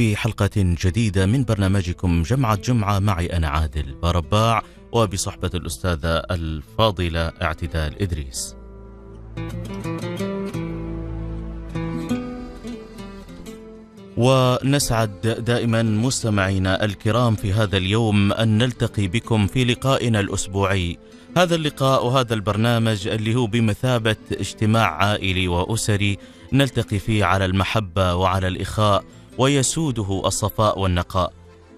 في حلقة جديدة من برنامجكم جمعة جمعة معي أنا عادل برباع وبصحبة الأستاذة الفاضلة اعتدال إدريس ونسعد دائما مستمعينا الكرام في هذا اليوم أن نلتقي بكم في لقائنا الأسبوعي هذا اللقاء وهذا البرنامج اللي هو بمثابة اجتماع عائلي وأسري نلتقي فيه على المحبة وعلى الإخاء ويسوده الصفاء والنقاء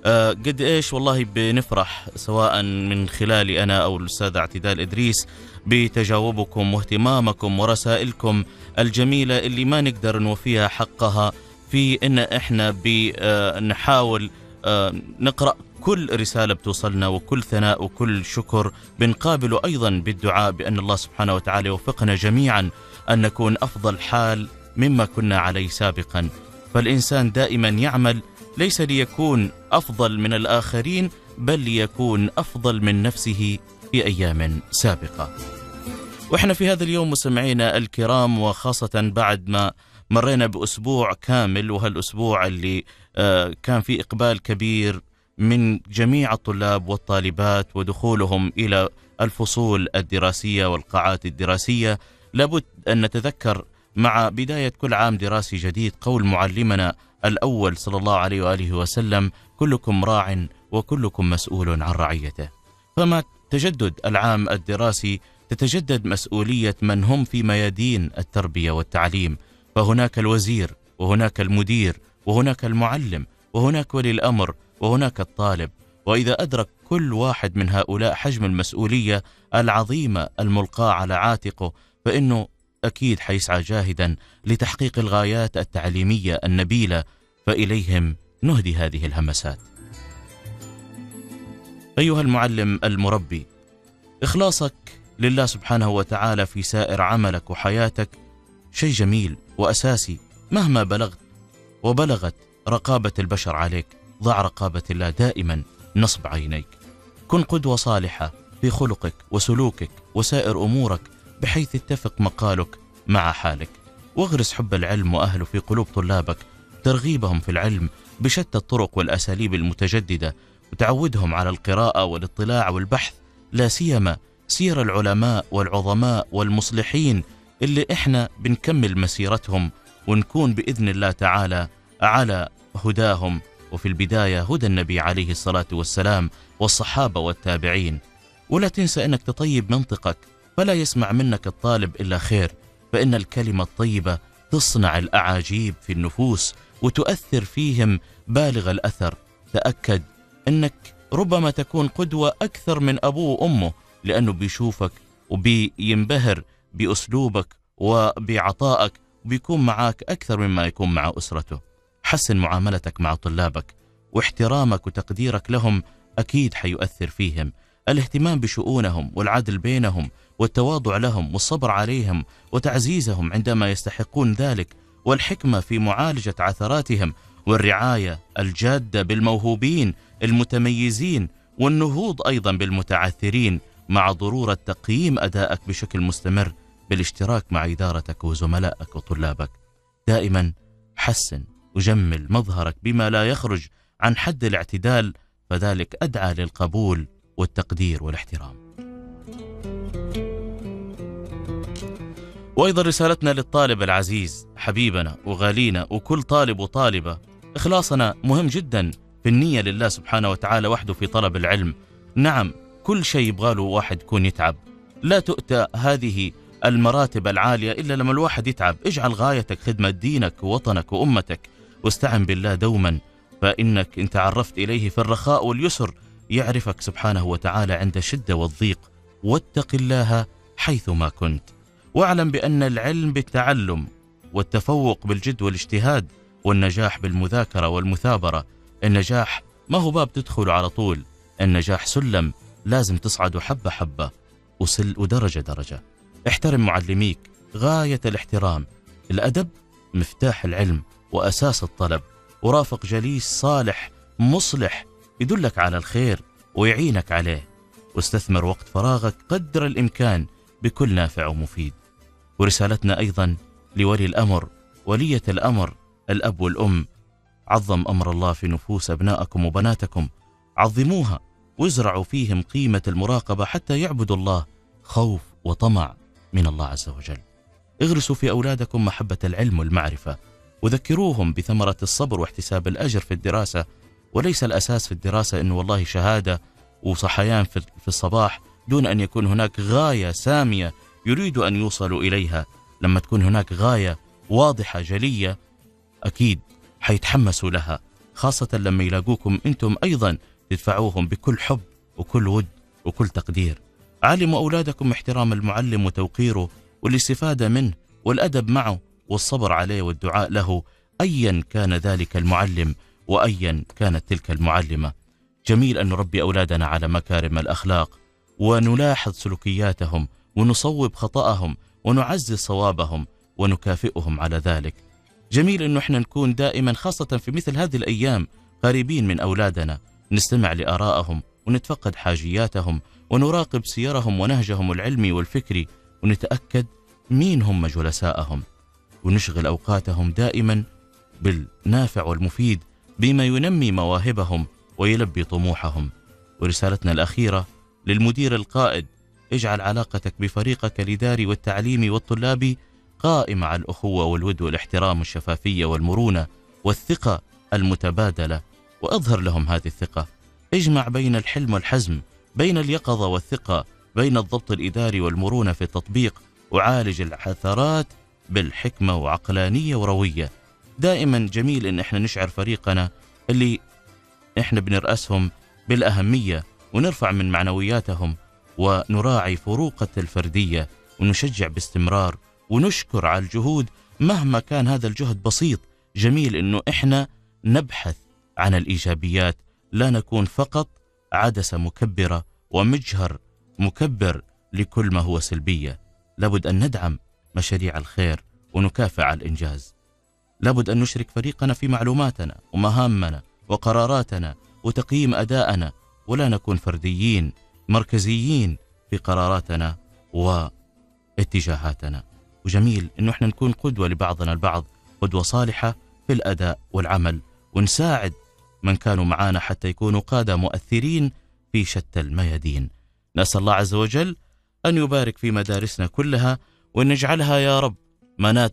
أه قد ايش والله بنفرح سواء من خلالي انا او الاستاذ اعتدال ادريس بتجاوبكم واهتمامكم ورسائلكم الجميله اللي ما نقدر نوفيها حقها في ان احنا بنحاول آه،, أه نقرا كل رساله بتوصلنا وكل ثناء وكل شكر بنقابله ايضا بالدعاء بان الله سبحانه وتعالى يوفقنا جميعا ان نكون افضل حال مما كنا عليه سابقا فالإنسان دائما يعمل ليس ليكون أفضل من الآخرين بل ليكون أفضل من نفسه في أيام سابقة وإحنا في هذا اليوم مستمعينا الكرام وخاصة بعد ما مرينا بأسبوع كامل وهالأسبوع اللي آه، كان فيه إقبال كبير من جميع الطلاب والطالبات ودخولهم إلى الفصول الدراسية والقاعات الدراسية لابد أن نتذكر مع بداية كل عام دراسي جديد قول معلمنا الأول صلى الله عليه وآله وسلم كلكم راع وكلكم مسؤول عن رعيته فما تجدد العام الدراسي تتجدد مسؤولية من هم في ميادين التربية والتعليم فهناك الوزير وهناك المدير وهناك المعلم وهناك ولي الأمر وهناك الطالب وإذا أدرك كل واحد من هؤلاء حجم المسؤولية العظيمة الملقاة على عاتقه فإنه أكيد حيسعى جاهدا لتحقيق الغايات التعليمية النبيلة فإليهم نهدي هذه الهمسات أيها المعلم المربي إخلاصك لله سبحانه وتعالى في سائر عملك وحياتك شيء جميل وأساسي مهما بلغت وبلغت رقابة البشر عليك ضع رقابة الله دائما نصب عينيك كن قدوة صالحة في خلقك وسلوكك وسائر أمورك بحيث يتفق مقالك مع حالك واغرس حب العلم وأهله في قلوب طلابك ترغيبهم في العلم بشتى الطرق والأساليب المتجددة وتعودهم على القراءة والاطلاع والبحث لا سيما سير العلماء والعظماء والمصلحين اللي إحنا بنكمل مسيرتهم ونكون بإذن الله تعالى على هداهم وفي البداية هدى النبي عليه الصلاة والسلام والصحابة والتابعين ولا تنسى أنك تطيب منطقك فلا يسمع منك الطالب إلا خير فإن الكلمة الطيبة تصنع الأعاجيب في النفوس وتؤثر فيهم بالغ الأثر تأكد أنك ربما تكون قدوة أكثر من أبوه وأمه لأنه بيشوفك وبينبهر بأسلوبك وبعطائك وبيكون معك أكثر مما يكون مع أسرته حسن معاملتك مع طلابك واحترامك وتقديرك لهم أكيد حيؤثر فيهم الاهتمام بشؤونهم والعدل بينهم والتواضع لهم والصبر عليهم وتعزيزهم عندما يستحقون ذلك والحكمة في معالجة عثراتهم والرعاية الجادة بالموهوبين المتميزين والنهوض أيضا بالمتعثرين مع ضرورة تقييم أدائك بشكل مستمر بالاشتراك مع إدارتك وزملائك وطلابك دائما حسن وجمل مظهرك بما لا يخرج عن حد الاعتدال فذلك أدعى للقبول والتقدير والاحترام وأيضا رسالتنا للطالب العزيز حبيبنا وغالينا وكل طالب وطالبة إخلاصنا مهم جدا في النية لله سبحانه وتعالى وحده في طلب العلم نعم كل شيء يبغى له واحد يكون يتعب لا تؤتى هذه المراتب العالية إلا لما الواحد يتعب اجعل غايتك خدمة دينك ووطنك وأمتك واستعن بالله دوما فإنك إن تعرفت إليه في الرخاء واليسر يعرفك سبحانه وتعالى عند الشدة والضيق واتق الله حيثما كنت واعلم بأن العلم بالتعلم والتفوق بالجد والاجتهاد والنجاح بالمذاكرة والمثابرة النجاح ما هو باب تدخل على طول النجاح سلم لازم تصعد حبة حبة وسل ودرجة درجة احترم معلميك غاية الاحترام الأدب مفتاح العلم وأساس الطلب ورافق جليس صالح مصلح يدلك على الخير ويعينك عليه واستثمر وقت فراغك قدر الإمكان بكل نافع ومفيد ورسالتنا أيضا لولي الأمر ولية الأمر الأب والأم عظم أمر الله في نفوس أبنائكم وبناتكم عظموها وازرعوا فيهم قيمة المراقبة حتى يعبدوا الله خوف وطمع من الله عز وجل اغرسوا في أولادكم محبة العلم والمعرفة وذكروهم بثمرة الصبر واحتساب الأجر في الدراسة وليس الأساس في الدراسة أنه والله شهادة وصحيان في الصباح دون أن يكون هناك غاية سامية يريد أن يوصلوا إليها لما تكون هناك غاية واضحة جلية أكيد حيتحمسوا لها خاصة لما يلاقوكم أنتم أيضا تدفعوهم بكل حب وكل ود وكل تقدير علموا أولادكم احترام المعلم وتوقيره والاستفادة منه والأدب معه والصبر عليه والدعاء له أيا كان ذلك المعلم وأيا كانت تلك المعلمة جميل أن نربي أولادنا على مكارم الأخلاق ونلاحظ سلوكياتهم ونصوب خطأهم ونعزز صوابهم ونكافئهم على ذلك جميل أنه احنا نكون دائما خاصة في مثل هذه الأيام قريبين من أولادنا نستمع لآرائهم ونتفقد حاجياتهم ونراقب سيرهم ونهجهم العلمي والفكري ونتأكد مين هم جلساءهم ونشغل أوقاتهم دائما بالنافع والمفيد بما ينمي مواهبهم ويلبي طموحهم ورسالتنا الأخيرة للمدير القائد اجعل علاقتك بفريقك الإداري والتعليمي والطلابي قائمة على الأخوة والود والاحترام والشفافية والمرونة والثقة المتبادلة وأظهر لهم هذه الثقة اجمع بين الحلم والحزم بين اليقظة والثقة بين الضبط الإداري والمرونة في التطبيق وعالج العثرات بالحكمة وعقلانية وروية دائما جميل ان احنا نشعر فريقنا اللي احنا بنرأسهم بالأهمية ونرفع من معنوياتهم ونراعي فروقة الفردية ونشجع باستمرار ونشكر على الجهود مهما كان هذا الجهد بسيط جميل انه احنا نبحث عن الايجابيات لا نكون فقط عدسه مكبره ومجهر مكبر لكل ما هو سلبيه لابد ان ندعم مشاريع الخير ونكافئ على الانجاز لابد ان نشرك فريقنا في معلوماتنا ومهامنا وقراراتنا وتقييم ادائنا ولا نكون فرديين مركزيين في قراراتنا واتجاهاتنا وجميل انه احنا نكون قدوه لبعضنا البعض قدوه صالحه في الاداء والعمل ونساعد من كانوا معانا حتى يكونوا قاده مؤثرين في شتى الميادين نسال الله عز وجل ان يبارك في مدارسنا كلها وان يجعلها يا رب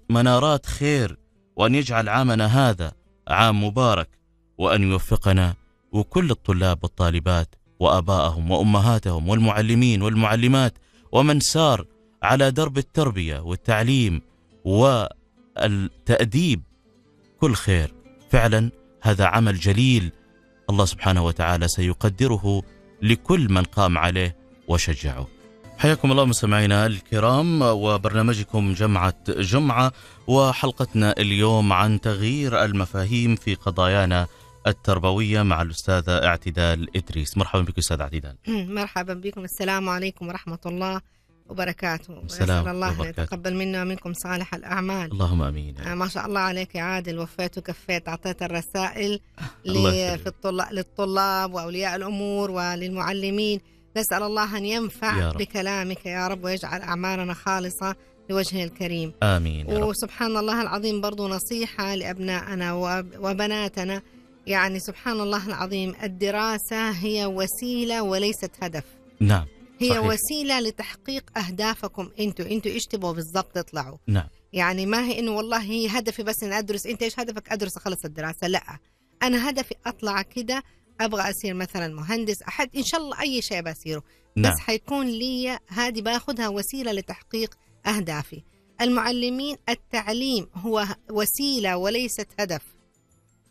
منارات خير وان يجعل عامنا هذا عام مبارك وان يوفقنا وكل الطلاب والطالبات واباءهم وامهاتهم والمعلمين والمعلمات ومن سار على درب التربيه والتعليم والتاديب كل خير فعلا هذا عمل جليل الله سبحانه وتعالى سيقدره لكل من قام عليه وشجعه حياكم الله مستمعينا الكرام وبرنامجكم جمعة جمعة وحلقتنا اليوم عن تغيير المفاهيم في قضايانا التربوية مع الأستاذة اعتدال إدريس مرحبا بك أستاذة اعتدال مرحبا بكم السلام عليكم ورحمة الله وبركاته السلام الله أن يتقبل منا ومنكم صالح الأعمال اللهم أمين آه ما شاء الله عليك يا عادل وفيت وكفيت أعطيت الرسائل في الطلاب للطلاب وأولياء الأمور وللمعلمين نسأل الله أن ينفع يا رب. بكلامك يا رب ويجعل أعمالنا خالصة لوجهه الكريم آمين يا رب. وسبحان الله العظيم برضو نصيحة لأبنائنا وبناتنا يعني سبحان الله العظيم الدراسة هي وسيلة وليست هدف نعم هي صحيح. وسيلة لتحقيق أهدافكم أنتوا أنتوا إيش تبغوا بالضبط تطلعوا نعم يعني ما هي إنه والله هي هدفي بس إن أدرس أنت إيش هدفك أدرس أخلص الدراسة لا أنا هدفي أطلع كده أبغى أصير مثلا مهندس أحد إن شاء الله أي شيء بصيره نعم. بس حيكون لي هذه باخذها وسيلة لتحقيق أهدافي المعلمين التعليم هو وسيلة وليست هدف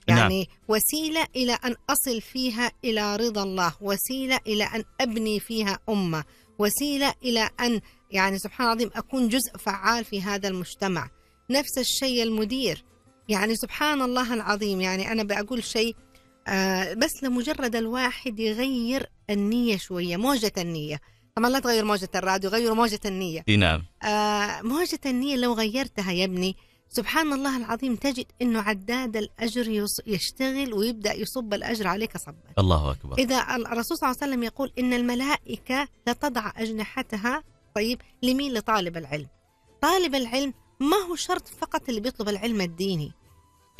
نعم. يعني نعم. وسيلة إلى أن أصل فيها إلى رضا الله وسيلة إلى أن أبني فيها أمة وسيلة إلى أن يعني سبحان العظيم أكون جزء فعال في هذا المجتمع نفس الشيء المدير يعني سبحان الله العظيم يعني أنا بقول شيء آه بس لمجرد الواحد يغير النية شوية موجة النية طبعا لا تغير موجة الراديو غير موجة النية نعم آه موجة النية لو غيرتها يا ابني سبحان الله العظيم تجد انه عداد الاجر يشتغل ويبدا يصب الاجر عليك صبا. الله اكبر. اذا الرسول صلى الله عليه وسلم يقول ان الملائكه لتضع اجنحتها طيب لمين لطالب العلم. طالب العلم ما هو شرط فقط اللي بيطلب العلم الديني.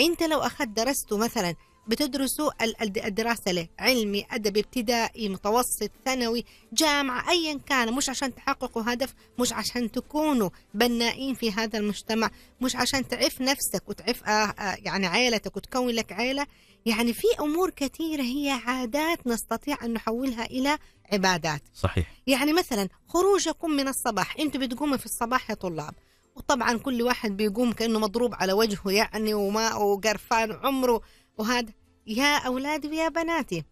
انت لو اخذت درسته مثلا بتدرسوا الدراسة ليه علمي أدبي ابتدائي متوسط ثانوي جامعة أيا كان مش عشان تحققوا هدف مش عشان تكونوا بنائين في هذا المجتمع مش عشان تعف نفسك وتعف آه، آه، يعني عائلتك وتكون لك عائلة يعني في أمور كثيرة هي عادات نستطيع أن نحولها إلى عبادات صحيح يعني مثلا خروجكم من الصباح أنتم بتقوموا في الصباح يا طلاب وطبعا كل واحد بيقوم كانه مضروب على وجهه يعني وما وقرفان عمره وهذا يا أولادي ويا بناتي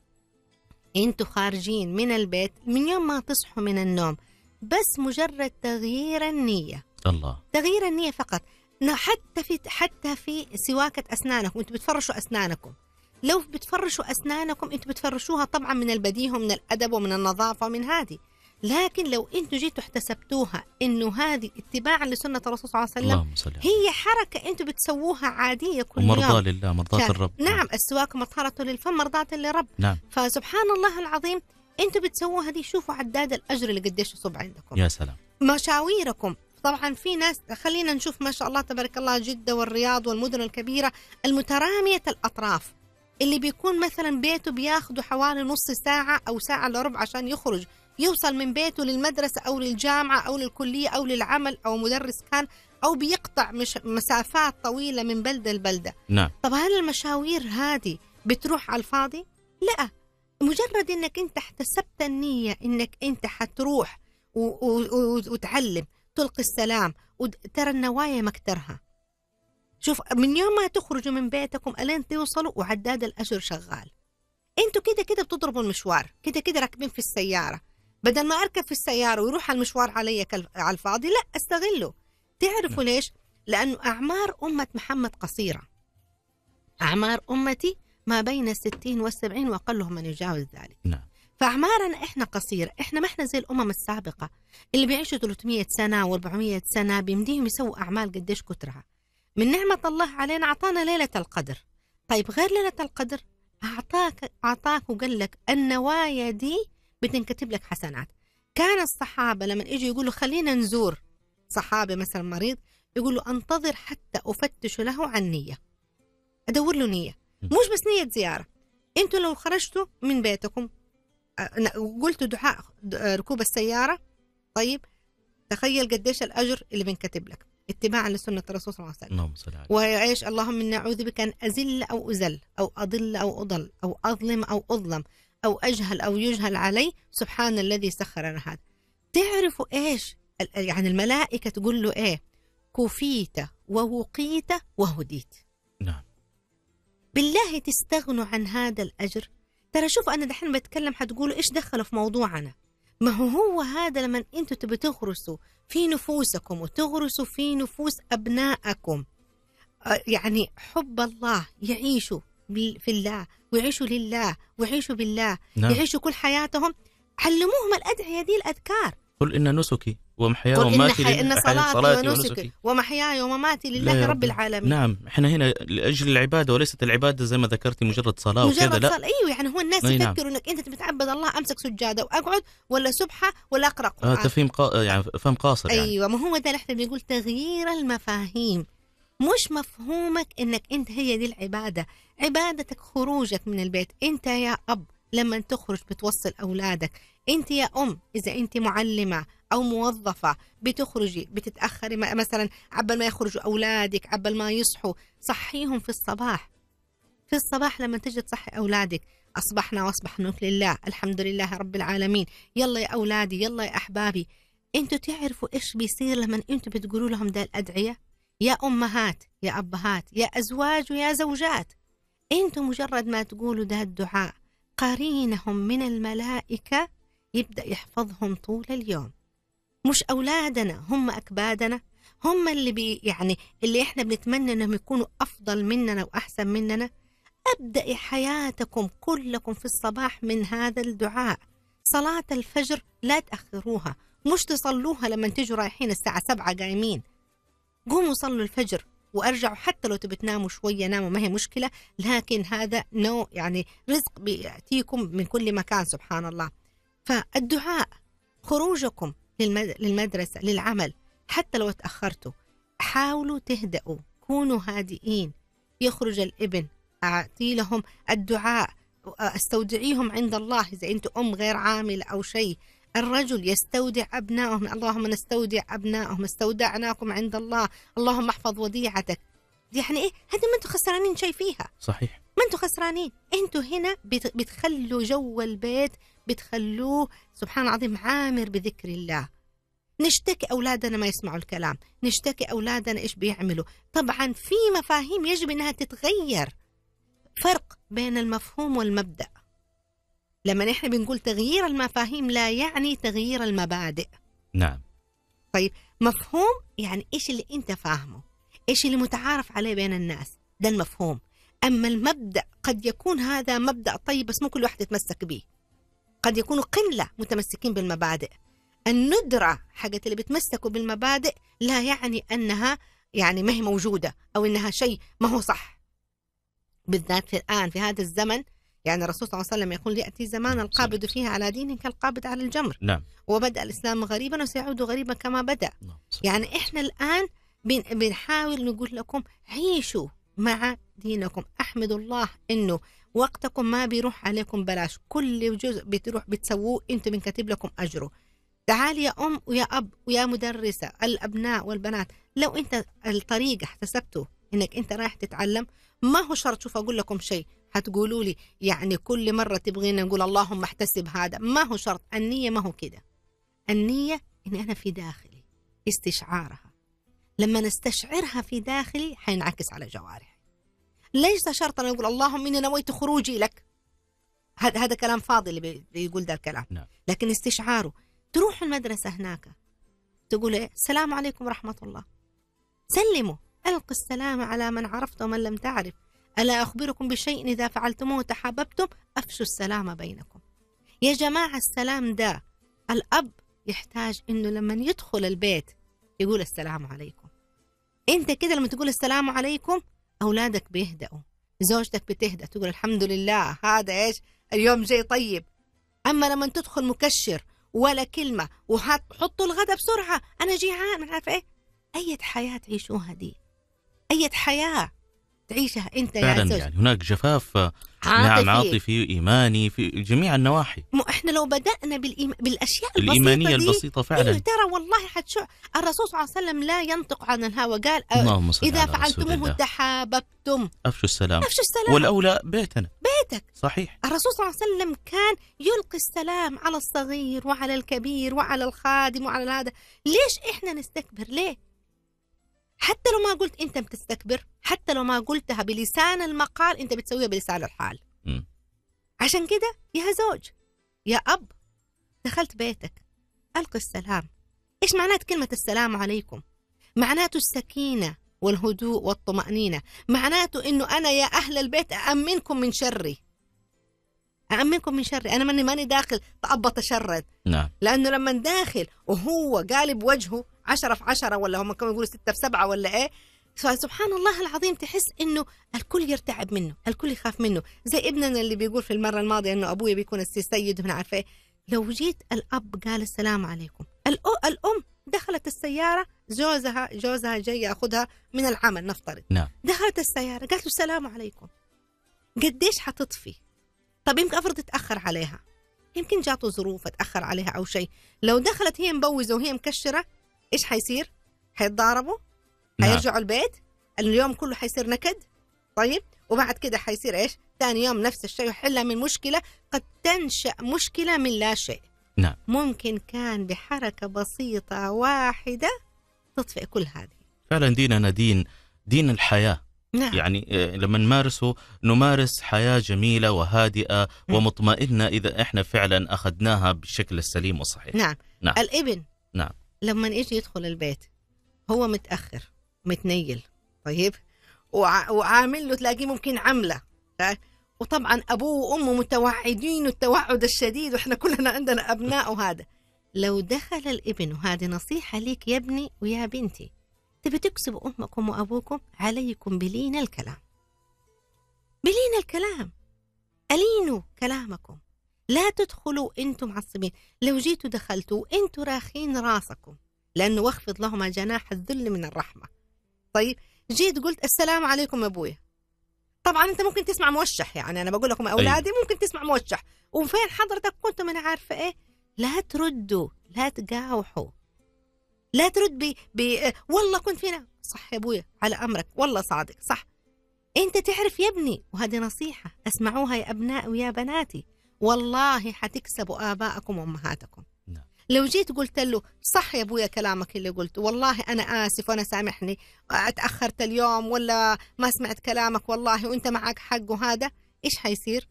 انتوا خارجين من البيت من يوم ما تصحوا من النوم بس مجرد تغيير النية الله تغيير النية فقط حتى في حتى في سواكة أسنانكم أنتوا بتفرشوا أسنانكم لو بتفرشوا أسنانكم أنتوا بتفرشوها طبعا من البديهة ومن الأدب ومن النظافة ومن هذه لكن لو انتوا جيتوا احتسبتوها انه هذه اتباعا لسنه الرسول صلى الله عليه وسلم هي حركه انتوا بتسووها عاديه كل يوم مرضاه لله مرضاه الرب نعم, نعم. السواك مطهره للفم مرضاه للرب نعم فسبحان الله العظيم انتوا بتسووها دي شوفوا عداد الاجر اللي قديش يصب عندكم يا سلام مشاويركم طبعا في ناس خلينا نشوف ما شاء الله تبارك الله جده والرياض والمدن الكبيره المتراميه الاطراف اللي بيكون مثلا بيته بياخده حوالي نص ساعه او ساعه الا ربع عشان يخرج يوصل من بيته للمدرسة أو للجامعة أو للكلية أو للعمل أو مدرس كان أو بيقطع مش مسافات طويلة من بلدة لبلدة نعم. طب هل المشاوير هذه بتروح على الفاضي؟ لا مجرد أنك أنت احتسبت النية أنك أنت حتروح وتعلم تلقي السلام وترى النوايا مكترها شوف من يوم ما تخرجوا من بيتكم ألين توصلوا وعداد الأجر شغال انتوا كده كده بتضربوا المشوار كده كده راكبين في السيارة بدل ما اركب في السياره ويروح المشوار علي على الفاضي لا استغله تعرفوا نعم. ليش لانه اعمار امه محمد قصيره اعمار امتي ما بين الستين والسبعين واقلهم من يجاوز ذلك نعم. فاعمارنا احنا قصيره احنا ما احنا زي الامم السابقه اللي بيعيشوا 300 سنه و400 سنه بيمديهم يسووا اعمال قديش كترها من نعمه الله علينا اعطانا ليله القدر طيب غير ليله القدر اعطاك اعطاك وقال لك النوايا دي بتنكتب لك حسنات كان الصحابة لما اجوا يقولوا خلينا نزور صحابي مثلا مريض يقولوا انتظر حتى افتش له عن نية ادور له نية مش بس نية زيارة انتوا لو خرجتوا من بيتكم قلتوا دعاء ركوب السيارة طيب تخيل قديش الأجر اللي بنكتب لك اتباعا لسنة الرسول صلى الله عليه وسلم اللهم صل عليه وإيش اللهم إنا أعوذ بك أن أزل أو أزل أو أضل أو أضل أو أظلم أو أظلم أو أجهل أو يجهل علي سبحان الذي سخر لنا هذا تعرفوا إيش يعني الملائكة تقول له إيه كفيت ووقيت وهديت نعم بالله تستغنوا عن هذا الأجر ترى شوف أنا دحين بتكلم حتقولوا إيش دخله في موضوعنا ما هو هو هذا لما أنتوا تبي تغرسوا في نفوسكم وتغرسوا في نفوس أبنائكم يعني حب الله يعيشوا في الله ويعيشوا لله ويعيشوا بالله نعم. يعيشوا كل حياتهم علموهم الأدعية دي الأذكار قل إن نسكي ومحياي ومماتي قل إن, صلاتي ونسكي ومحياي ومماتي لله رب العالمين نعم احنا هنا لأجل العبادة وليست العبادة زي ما ذكرتي مجرد صلاة مجرد وكذا لا صلاة أيوه يعني هو الناس نعم. يفكروا نعم. إنك أنت بتعبد الله أمسك سجادة وأقعد ولا سبحة ولا أقرأ قرآن هذا آه فهم قا... يعني فهم قاصر يعني أيوه ما هو ده اللي احنا بنقول تغيير المفاهيم مش مفهومك انك انت هي دي العباده عبادتك خروجك من البيت انت يا اب لما تخرج بتوصل اولادك انت يا ام اذا انت معلمه او موظفه بتخرجي بتتاخري مثلا عبل ما يخرجوا اولادك عبل ما يصحوا صحيهم في الصباح في الصباح لما تجي تصحي اولادك اصبحنا واصبح لله الحمد لله رب العالمين يلا يا اولادي يلا يا احبابي انتوا تعرفوا ايش بيصير لما انتوا بتقولوا لهم ده الادعيه يا أمهات يا أبهات يا أزواج ويا زوجات أنتم مجرد ما تقولوا ده الدعاء قرينهم من الملائكة يبدأ يحفظهم طول اليوم مش أولادنا هم أكبادنا هم اللي بي يعني اللي إحنا بنتمنى أنهم يكونوا أفضل مننا وأحسن مننا أبدأ حياتكم كلكم في الصباح من هذا الدعاء صلاة الفجر لا تأخروها مش تصلوها لما تجوا رايحين الساعة سبعة قايمين قوموا صلوا الفجر وارجعوا حتى لو تبي تناموا شويه ناموا ما هي مشكله لكن هذا نوع يعني رزق بياتيكم من كل مكان سبحان الله فالدعاء خروجكم للمدرسه للعمل حتى لو تاخرتوا حاولوا تهدأوا كونوا هادئين يخرج الابن اعطي لهم الدعاء استودعيهم عند الله اذا انتم ام غير عامله او شيء الرجل يستودع أبنائه اللهم نستودع أبنائهم استودعناكم عند الله اللهم احفظ وديعتك يعني إيه هذه ما أنتم خسرانين شيء فيها صحيح ما أنتم خسرانين أنتم هنا بتخلوا جو البيت بتخلوه سبحان العظيم عامر بذكر الله نشتكي أولادنا ما يسمعوا الكلام نشتكي أولادنا إيش بيعملوا طبعا في مفاهيم يجب أنها تتغير فرق بين المفهوم والمبدأ لما احنا بنقول تغيير المفاهيم لا يعني تغيير المبادئ نعم طيب مفهوم يعني ايش اللي انت فاهمه ايش اللي متعارف عليه بين الناس ده المفهوم اما المبدا قد يكون هذا مبدا طيب بس مو كل واحد يتمسك به قد يكونوا قله متمسكين بالمبادئ الندره حقت اللي بتمسكوا بالمبادئ لا يعني انها يعني ما هي موجوده او انها شيء ما هو صح بالذات في الان في هذا الزمن يعني الرسول صلى الله عليه وسلم يقول يأتي زمان نعم، القابض فيه على دينه كالقابض على الجمر نعم. وبدأ الإسلام غريبا وسيعود غريبا كما بدأ نعم. يعني إحنا الآن بنحاول نقول لكم عيشوا مع دينكم احمدوا الله انه وقتكم ما بيروح عليكم بلاش كل جزء بتروح بتسووه انتم بنكتب لكم اجره تعال يا ام ويا اب ويا مدرسه الابناء والبنات لو انت الطريق احتسبته انك انت رايح تتعلم ما هو شرط شوف اقول لكم شيء هتقولوا لي يعني كل مرة تبغينا نقول اللهم احتسب هذا ما هو شرط النية ما هو كده النية إن أنا في داخلي استشعارها لما نستشعرها في داخلي حينعكس على جوارحي ليس شرطا أنا أقول اللهم إني نويت خروجي لك هذا هذا كلام فاضي اللي بيقول ذا الكلام نعم. لكن استشعاره تروح المدرسة هناك تقول إيه؟ السلام عليكم ورحمة الله سلموا ألقي السلام على من عرفت ومن لم تعرف ألا أخبركم بشيء إذا فعلتموه تحاببتم أفشوا السلام بينكم يا جماعة السلام ده الأب يحتاج إنه لما يدخل البيت يقول السلام عليكم أنت كده لما تقول السلام عليكم أولادك بيهدأوا زوجتك بتهدأ تقول الحمد لله هذا إيش اليوم جاي طيب أما لما تدخل مكشر ولا كلمة وحطوا الغداء بسرعة أنا جيعان عارفة إيه أية حياة تعيشوها دي أية حياة تعيشها انت فعلا يا فعلا يعني هناك جفاف آه، عاطفي. نعم عاطفي ايماني في جميع النواحي مو احنا لو بدانا بالإيم... بالاشياء البسيطه الايمانيه دي البسيطه فعلا إيه ترى والله حتشع الرسول صلى الله عليه وسلم لا ينطق عن الهوى قال آه، اللهم صل اذا فعلتموه تحاببتم افشوا السلام افشوا السلام والاولى بيتنا بيتك صحيح الرسول صلى الله عليه وسلم كان يلقي السلام على الصغير وعلى الكبير وعلى الخادم وعلى هذا ليش احنا نستكبر ليه حتى لو ما قلت انت بتستكبر حتى لو ما قلتها بلسان المقال انت بتسويها بلسان الحال م. عشان كده يا زوج يا اب دخلت بيتك القي السلام ايش معنات كلمه السلام عليكم معناته السكينه والهدوء والطمانينه معناته انه انا يا اهل البيت اامنكم من شري أأمنكم من شري أنا ماني ماني داخل تأبط شرا نعم لأنه لما داخل وهو قالب وجهه 10 في 10 ولا هم كانوا يقولوا 6 في 7 ولا ايه فسبحان الله العظيم تحس انه الكل يرتعب منه الكل يخاف منه زي ابننا اللي بيقول في المره الماضيه انه ابوي بيكون السيد من عارفه إيه. لو جيت الاب قال السلام عليكم الام دخلت السياره جوزها جوزها جاي ياخذها من العمل نفترض نعم. دخلت السياره قالت له السلام عليكم قديش حتطفي طب يمكن افرض تاخر عليها يمكن جاته ظروف اتاخر عليها او شيء لو دخلت هي مبوزه وهي مكشره ايش حيصير؟ حيتضاربوا؟ نعم. حيرجعوا البيت؟ اليوم كله حيصير نكد؟ طيب وبعد كده حيصير ايش؟ ثاني يوم نفس الشيء وحلها من مشكله قد تنشا مشكله من لا شيء. نعم ممكن كان بحركه بسيطه واحده تطفئ كل هذه. فعلا ديننا دين دين الحياه. نعم. يعني آه، لما نمارسه نمارس حياة جميلة وهادئة نعم. ومطمئنة إذا إحنا فعلا أخذناها بالشكل السليم والصحيح نعم, نعم. الابن نعم لما يجي يدخل البيت هو متاخر متنيل طيب وعامل له تلاقيه ممكن عمله وطبعا ابوه وامه متوعدين التوعد الشديد واحنا كلنا عندنا ابناء وهذا لو دخل الابن وهذه نصيحه ليك يا ابني ويا بنتي تبي تكسبوا امكم وابوكم عليكم بلين الكلام بلين الكلام ألينوا كلامكم لا تدخلوا انتم معصبين لو جيتوا دخلتوا انتم راخين راسكم لانه واخفض لهما جناح الذل من الرحمه طيب جيت قلت السلام عليكم ابويا طبعا انت ممكن تسمع موشح يعني انا بقول لكم اولادي أيه. ممكن تسمع موشح وفين حضرتك كنت من عارفه ايه لا تردوا لا تقاوحوا لا ترد ب... والله كنت فينا صح يا ابويا على امرك والله صادق صح انت تعرف يا ابني وهذه نصيحه اسمعوها يا ابناء ويا بناتي والله حتكسبوا آباءكم وأمهاتكم نعم. لو جيت قلت له صح يا أبويا كلامك اللي قلته والله أنا آسف وأنا سامحني أتأخرت اليوم ولا ما سمعت كلامك والله وأنت معك حق وهذا إيش حيصير؟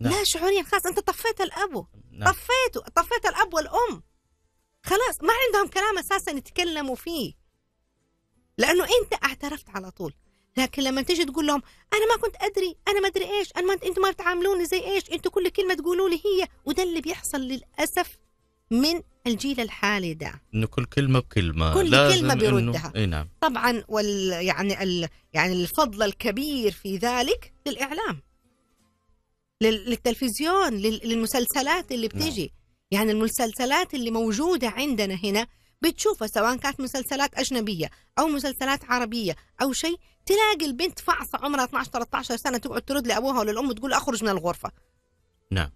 نعم. لا شعوريا خلاص أنت طفيت الأب نعم. طفيته طفيت الأب والأم خلاص ما عندهم كلام أساسا يتكلموا فيه لأنه أنت اعترفت على طول لكن لما تيجي تقول لهم انا ما كنت ادري انا ما ادري ايش انا ما انت ما بتعاملوني زي ايش انتوا كل كلمه تقولوا لي هي وده اللي بيحصل للاسف من الجيل الحالي ده انه كل كلمه بكلمه كل لازم كلمه بيردها إنه... نعم. طبعا وال يعني ال... يعني الفضل الكبير في ذلك للاعلام لل... للتلفزيون لل... للمسلسلات اللي نعم. بتيجي نعم. يعني المسلسلات اللي موجوده عندنا هنا بتشوفه سواء كانت مسلسلات أجنبية أو مسلسلات عربية أو شيء تلاقي البنت فعصة عمرها 12 13 سنة تقعد ترد لأبوها ولا الأم تقول أخرج من الغرفة نعم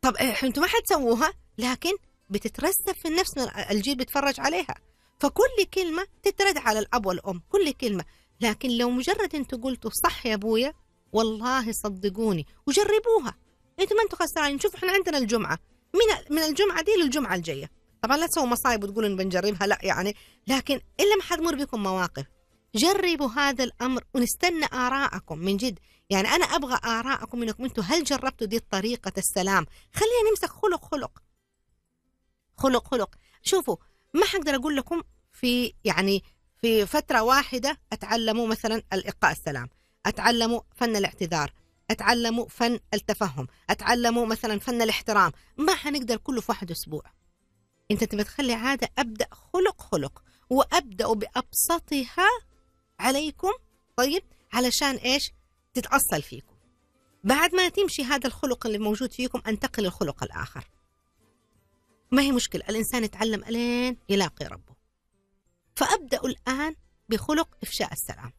طب إيه، انتم ما حتسووها لكن بتترسب في النفس من الجيل بيتفرج عليها فكل كلمة تترد على الأب والأم كل كلمة لكن لو مجرد انتم قلتوا صح يا أبويا والله صدقوني وجربوها انتم ما انتم خسرانين شوفوا احنا عندنا الجمعة من من الجمعة دي للجمعة الجاية طبعا لا تسووا مصايب وتقولوا بنجربها لا يعني لكن الا ما حتمر بكم مواقف جربوا هذا الامر ونستنى ارائكم من جد يعني انا ابغى ارائكم منكم انتم هل جربتوا دي طريقه السلام خلينا نمسك خلق خلق خلق خلق شوفوا ما حقدر اقول لكم في يعني في فتره واحده اتعلموا مثلا الاقاء السلام اتعلموا فن الاعتذار اتعلموا فن التفهم اتعلموا مثلا فن الاحترام ما حنقدر كله في واحد اسبوع انت تبي تخلي عاده ابدا خلق خلق وابدا بابسطها عليكم طيب علشان ايش تتاصل فيكم بعد ما تمشي هذا الخلق اللي موجود فيكم انتقل للخلق الاخر ما هي مشكله الانسان يتعلم الين يلاقي ربه فابدا الان بخلق افشاء السلام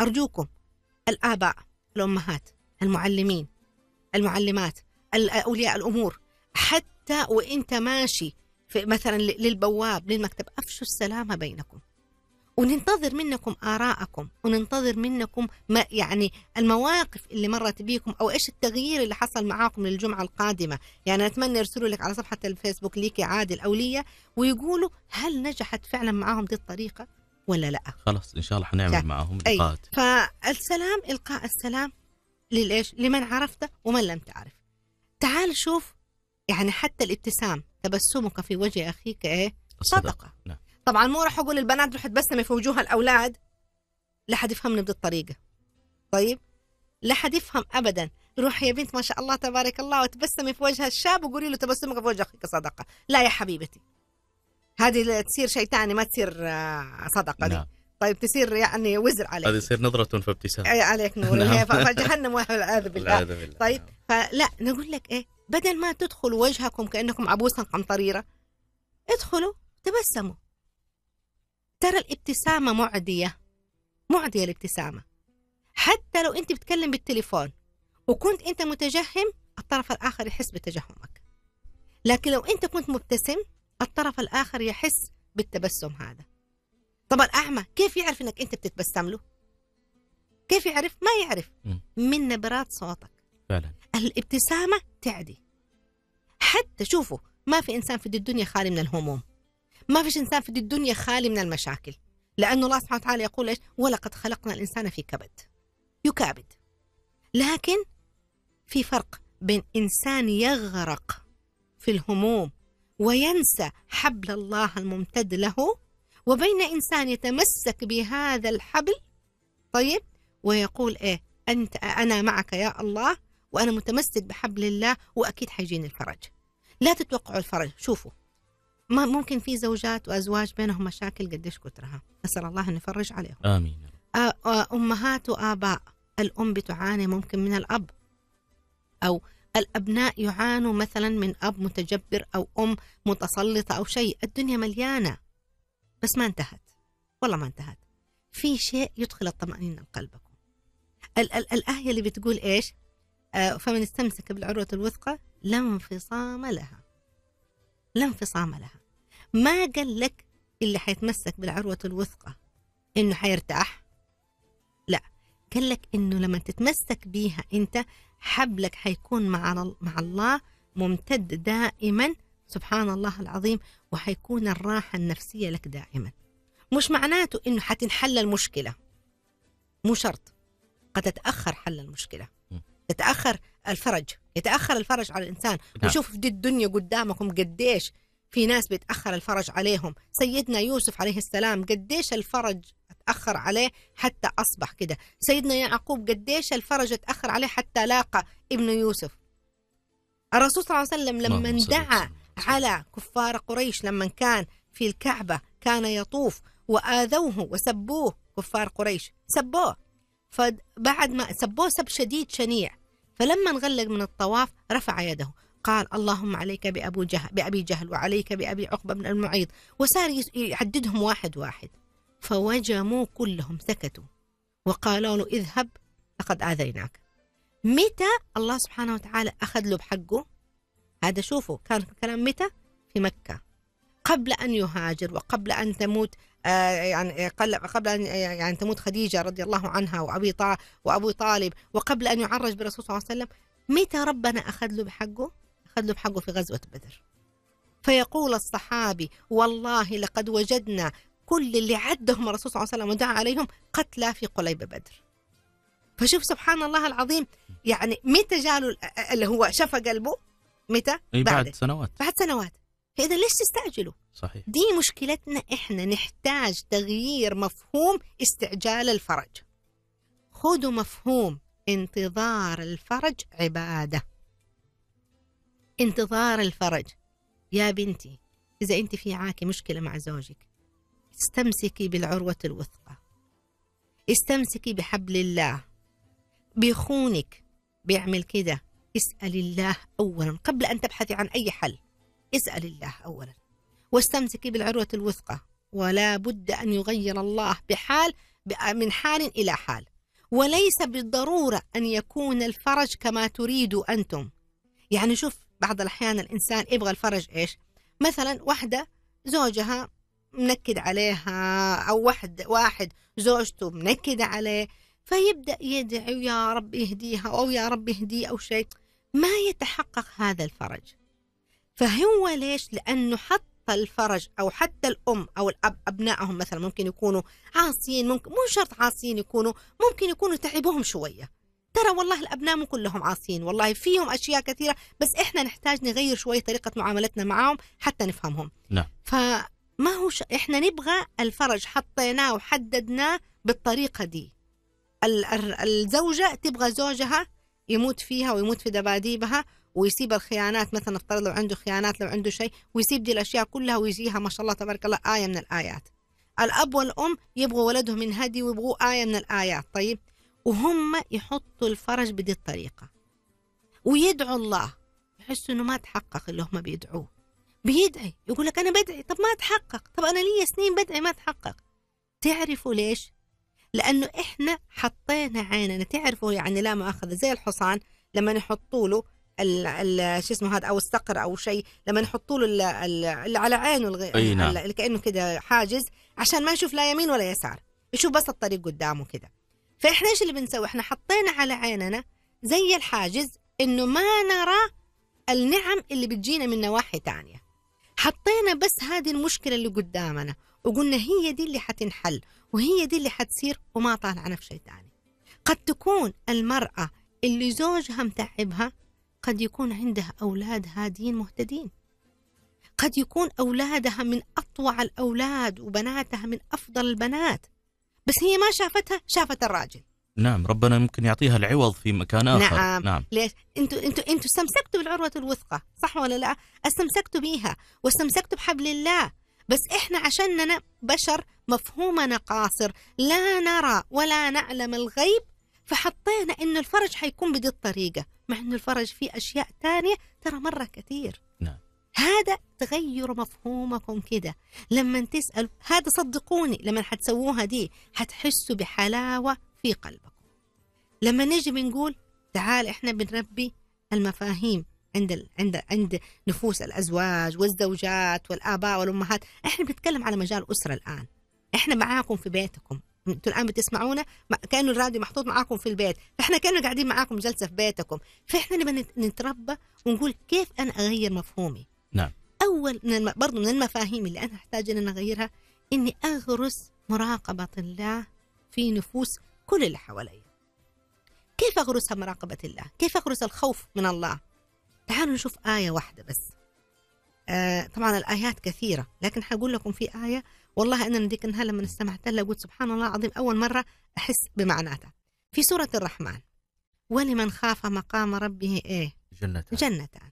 ارجوكم الاباء الامهات المعلمين المعلمات اولياء الامور حتى وانت ماشي في مثلا للبواب للمكتب افشوا السلام بينكم وننتظر منكم آراءكم وننتظر منكم ما يعني المواقف اللي مرت بيكم أو إيش التغيير اللي حصل معاكم للجمعة القادمة يعني أتمنى يرسلوا لك على صفحة الفيسبوك ليكي عادل أو ليا ويقولوا هل نجحت فعلا معاهم دي الطريقة ولا لا خلاص إن شاء الله حنعمل معاهم لقاءات فالسلام إلقاء السلام للإيش لمن عرفته ومن لم تعرف تعال شوف يعني حتى الابتسام تبسمك في وجه أخيك إيه صدقة نعم. طبعا مو راح أقول البنات تروح تبسمي في وجوه الأولاد لا حد يفهمني بهذه الطريقة طيب لا حد يفهم أبدا روحي يا بنت ما شاء الله تبارك الله وتبسمي في وجه الشاب وقولي له تبسمك في وجه أخيك صدقة لا يا حبيبتي هذه تصير شيطاني ما تصير آه، صدقة نعم. دي. طيب تصير يعني وزر عليك هذه تصير نظرة فابتسام اي عليك نور نعم. فجهنم والعياذ بالله طيب فلا نقول لك ايه بدل ما تدخلوا وجهكم كأنكم عبوسا قمطريرة ادخلوا تبسموا ترى الابتسامة معدية معدية الابتسامة حتى لو أنت بتكلم بالتليفون وكنت أنت متجهم الطرف الآخر يحس بتجهمك لكن لو أنت كنت مبتسم الطرف الآخر يحس بالتبسم هذا طب الأعمى كيف يعرف أنك أنت بتتبسم له كيف يعرف ما يعرف من نبرات صوتك فعلا الابتسامة تعدي حتى شوفوا ما في إنسان في دي الدنيا خالي من الهموم ما فيش إنسان في دي الدنيا خالي من المشاكل لأنه الله سبحانه وتعالى يقول إيش ولقد خلقنا الإنسان في كبد يكابد لكن في فرق بين إنسان يغرق في الهموم وينسى حبل الله الممتد له وبين إنسان يتمسك بهذا الحبل طيب ويقول إيه أنت أنا معك يا الله وانا متمسك بحبل الله واكيد حيجيني الفرج لا تتوقعوا الفرج شوفوا ما ممكن في زوجات وازواج بينهم مشاكل قديش كثرها نسال الله ان يفرج عليهم امين آه، آه، امهات واباء الام بتعاني ممكن من الاب او الابناء يعانوا مثلا من اب متجبر او ام متسلطه او شيء الدنيا مليانه بس ما انتهت والله ما انتهت في شيء يدخل الطمأنينة لقلبكم الآية اللي بتقول إيش آه، فمن استمسك بالعروة الوثقى لا انفصام لها لا انفصام لها ما قال لك اللي حيتمسك بالعروة الوثقى انه حيرتاح لا قال لك انه لما تتمسك بيها انت حبلك حيكون مع مع الله ممتد دائما سبحان الله العظيم وحيكون الراحة النفسية لك دائما مش معناته انه حتنحل المشكلة مو شرط قد تتأخر حل المشكلة تتاخر الفرج يتاخر الفرج على الانسان نعم. وشوف دي الدنيا قدامكم قديش في ناس بيتاخر الفرج عليهم سيدنا يوسف عليه السلام قديش الفرج تاخر عليه حتى اصبح كده سيدنا يعقوب قديش الفرج تاخر عليه حتى لاقى ابن يوسف الرسول صلى الله عليه وسلم لما دعا على كفار قريش لما كان في الكعبه كان يطوف واذوه وسبوه كفار قريش سبوه فبعد ما سبوه سب شديد شنيع فلما انغلق من الطواف رفع يده قال اللهم عليك بأبو جهل بأبي جهل وعليك بأبي عقبة بن المعيض وصار يعددهم واحد واحد فوجموا كلهم سكتوا وقالوا له اذهب لقد آذيناك متى الله سبحانه وتعالى أخذ له بحقه هذا شوفوا كان كلام متى في مكة قبل أن يهاجر وقبل أن تموت آه، يعني قبل أن يعني تموت خديجة رضي الله عنها وأبي وأبو طالب وقبل أن يعرج بالرسول صلى الله عليه وسلم متى ربنا أخذ له بحقه؟ أخذ له بحقه في غزوة بدر فيقول الصحابي والله لقد وجدنا كل اللي عدهم الرسول صلى الله عليه وسلم ودعا عليهم قتلى في قليب بدر فشوف سبحان الله العظيم يعني متى جاله اللي هو شفى قلبه متى؟ أي بعد, بعد سنوات بعد سنوات فإذا ليش تستعجلوا؟ صحيح دي مشكلتنا إحنا نحتاج تغيير مفهوم استعجال الفرج خذوا مفهوم انتظار الفرج عبادة انتظار الفرج يا بنتي إذا أنت في عاكي مشكلة مع زوجك استمسكي بالعروة الوثقى استمسكي بحبل الله بيخونك بيعمل كده اسأل الله أولا قبل أن تبحثي عن أي حل اسأل الله أولا واستمسكي بالعروة الوثقى ولا بد أن يغير الله بحال من حال إلى حال وليس بالضرورة أن يكون الفرج كما تريد أنتم يعني شوف بعض الأحيان الإنسان يبغى الفرج إيش مثلا واحدة زوجها منكد عليها أو واحد, واحد زوجته منكد عليه فيبدأ يدعو يا رب يهديها أو يا رب يهديه أو شيء ما يتحقق هذا الفرج فهو ليش لأنه حتى الفرج أو حتى الأم أو الأب أبنائهم مثلا ممكن يكونوا عاصيين ممكن مو شرط عاصيين يكونوا ممكن يكونوا تعبوهم شوية ترى والله الأبناء مو كلهم عاصيين والله فيهم أشياء كثيرة بس إحنا نحتاج نغير شوية طريقة معاملتنا معهم حتى نفهمهم نعم فما هو ش... إحنا نبغى الفرج حطيناه وحددناه بالطريقة دي الزوجة تبغى زوجها يموت فيها ويموت في دباديبها ويسيب الخيانات مثلا افترض لو عنده خيانات لو عنده شيء ويسيب دي الاشياء كلها ويجيها ما شاء الله تبارك الله ايه من الايات الاب والام يبغوا ولدهم ينهدي ويبغوا ايه من الايات طيب وهم يحطوا الفرج بدي الطريقه ويدعوا الله يحس انه ما تحقق اللي هم بيدعوه بيدعي يقول لك انا بدعي طب ما تحقق طب انا لي سنين بدعي ما تحقق تعرفوا ليش لانه احنا حطينا عيننا تعرفوا يعني لا مؤاخذه زي الحصان لما نحطوا له شو اسمه هذا او الصقر او شيء لما نحطوا له اللي على عينه الغ... أي نعم. اللي كانه كده حاجز عشان ما يشوف لا يمين ولا يسار يشوف بس الطريق قدامه كده فاحنا ايش اللي بنسوي احنا حطينا على عيننا زي الحاجز انه ما نرى النعم اللي بتجينا من نواحي ثانيه. حطينا بس هذه المشكلة اللي قدامنا وقلنا هي دي اللي حتنحل وهي دي اللي حتصير وما طالعنا في شيء ثاني. قد تكون المرأة اللي زوجها متعبها قد يكون عندها أولاد هادين مهتدين قد يكون أولادها من أطوع الأولاد وبناتها من أفضل البنات بس هي ما شافتها شافت الراجل نعم ربنا ممكن يعطيها العوض في مكان آخر نعم, نعم. ليش أنتوا أنتوا أنتوا استمسكتوا بالعروة الوثقة صح ولا لا استمسكتوا بيها واستمسكتوا بحبل الله بس إحنا عشاننا بشر مفهومنا قاصر لا نرى ولا نعلم الغيب فحطينا أن الفرج حيكون بدي الطريقة مع أن الفرج فيه أشياء تانية ترى مرة كثير نعم. هذا تغير مفهومكم كده لما تسأل هذا صدقوني لما حتسووها دي حتحسوا بحلاوة في قلبكم لما نجي بنقول تعال احنا بنربي المفاهيم عند ال... عند عند نفوس الازواج والزوجات والاباء والامهات احنا بنتكلم على مجال اسره الان احنا معاكم في بيتكم انتوا الان بتسمعونا كانه الراديو محطوط معاكم في البيت فاحنا كانوا قاعدين معاكم جلسه في بيتكم فاحنا نبى نتربى ونقول كيف انا اغير مفهومي نعم اول من برضه من المفاهيم اللي انا احتاج ان اغيرها اني اغرس مراقبه الله في نفوس كل اللي حواليا كيف اغرسها مراقبه الله كيف اغرس الخوف من الله تعالوا نشوف ايه واحده بس آه طبعا الايات كثيره لكن حقول لكم في ايه والله أنا ذيك النهار لما استمعت لها قلت سبحان الله العظيم أول مرة أحس بمعناتها في سورة الرحمن ولمن خاف مقام ربه إيه جنتان جنتان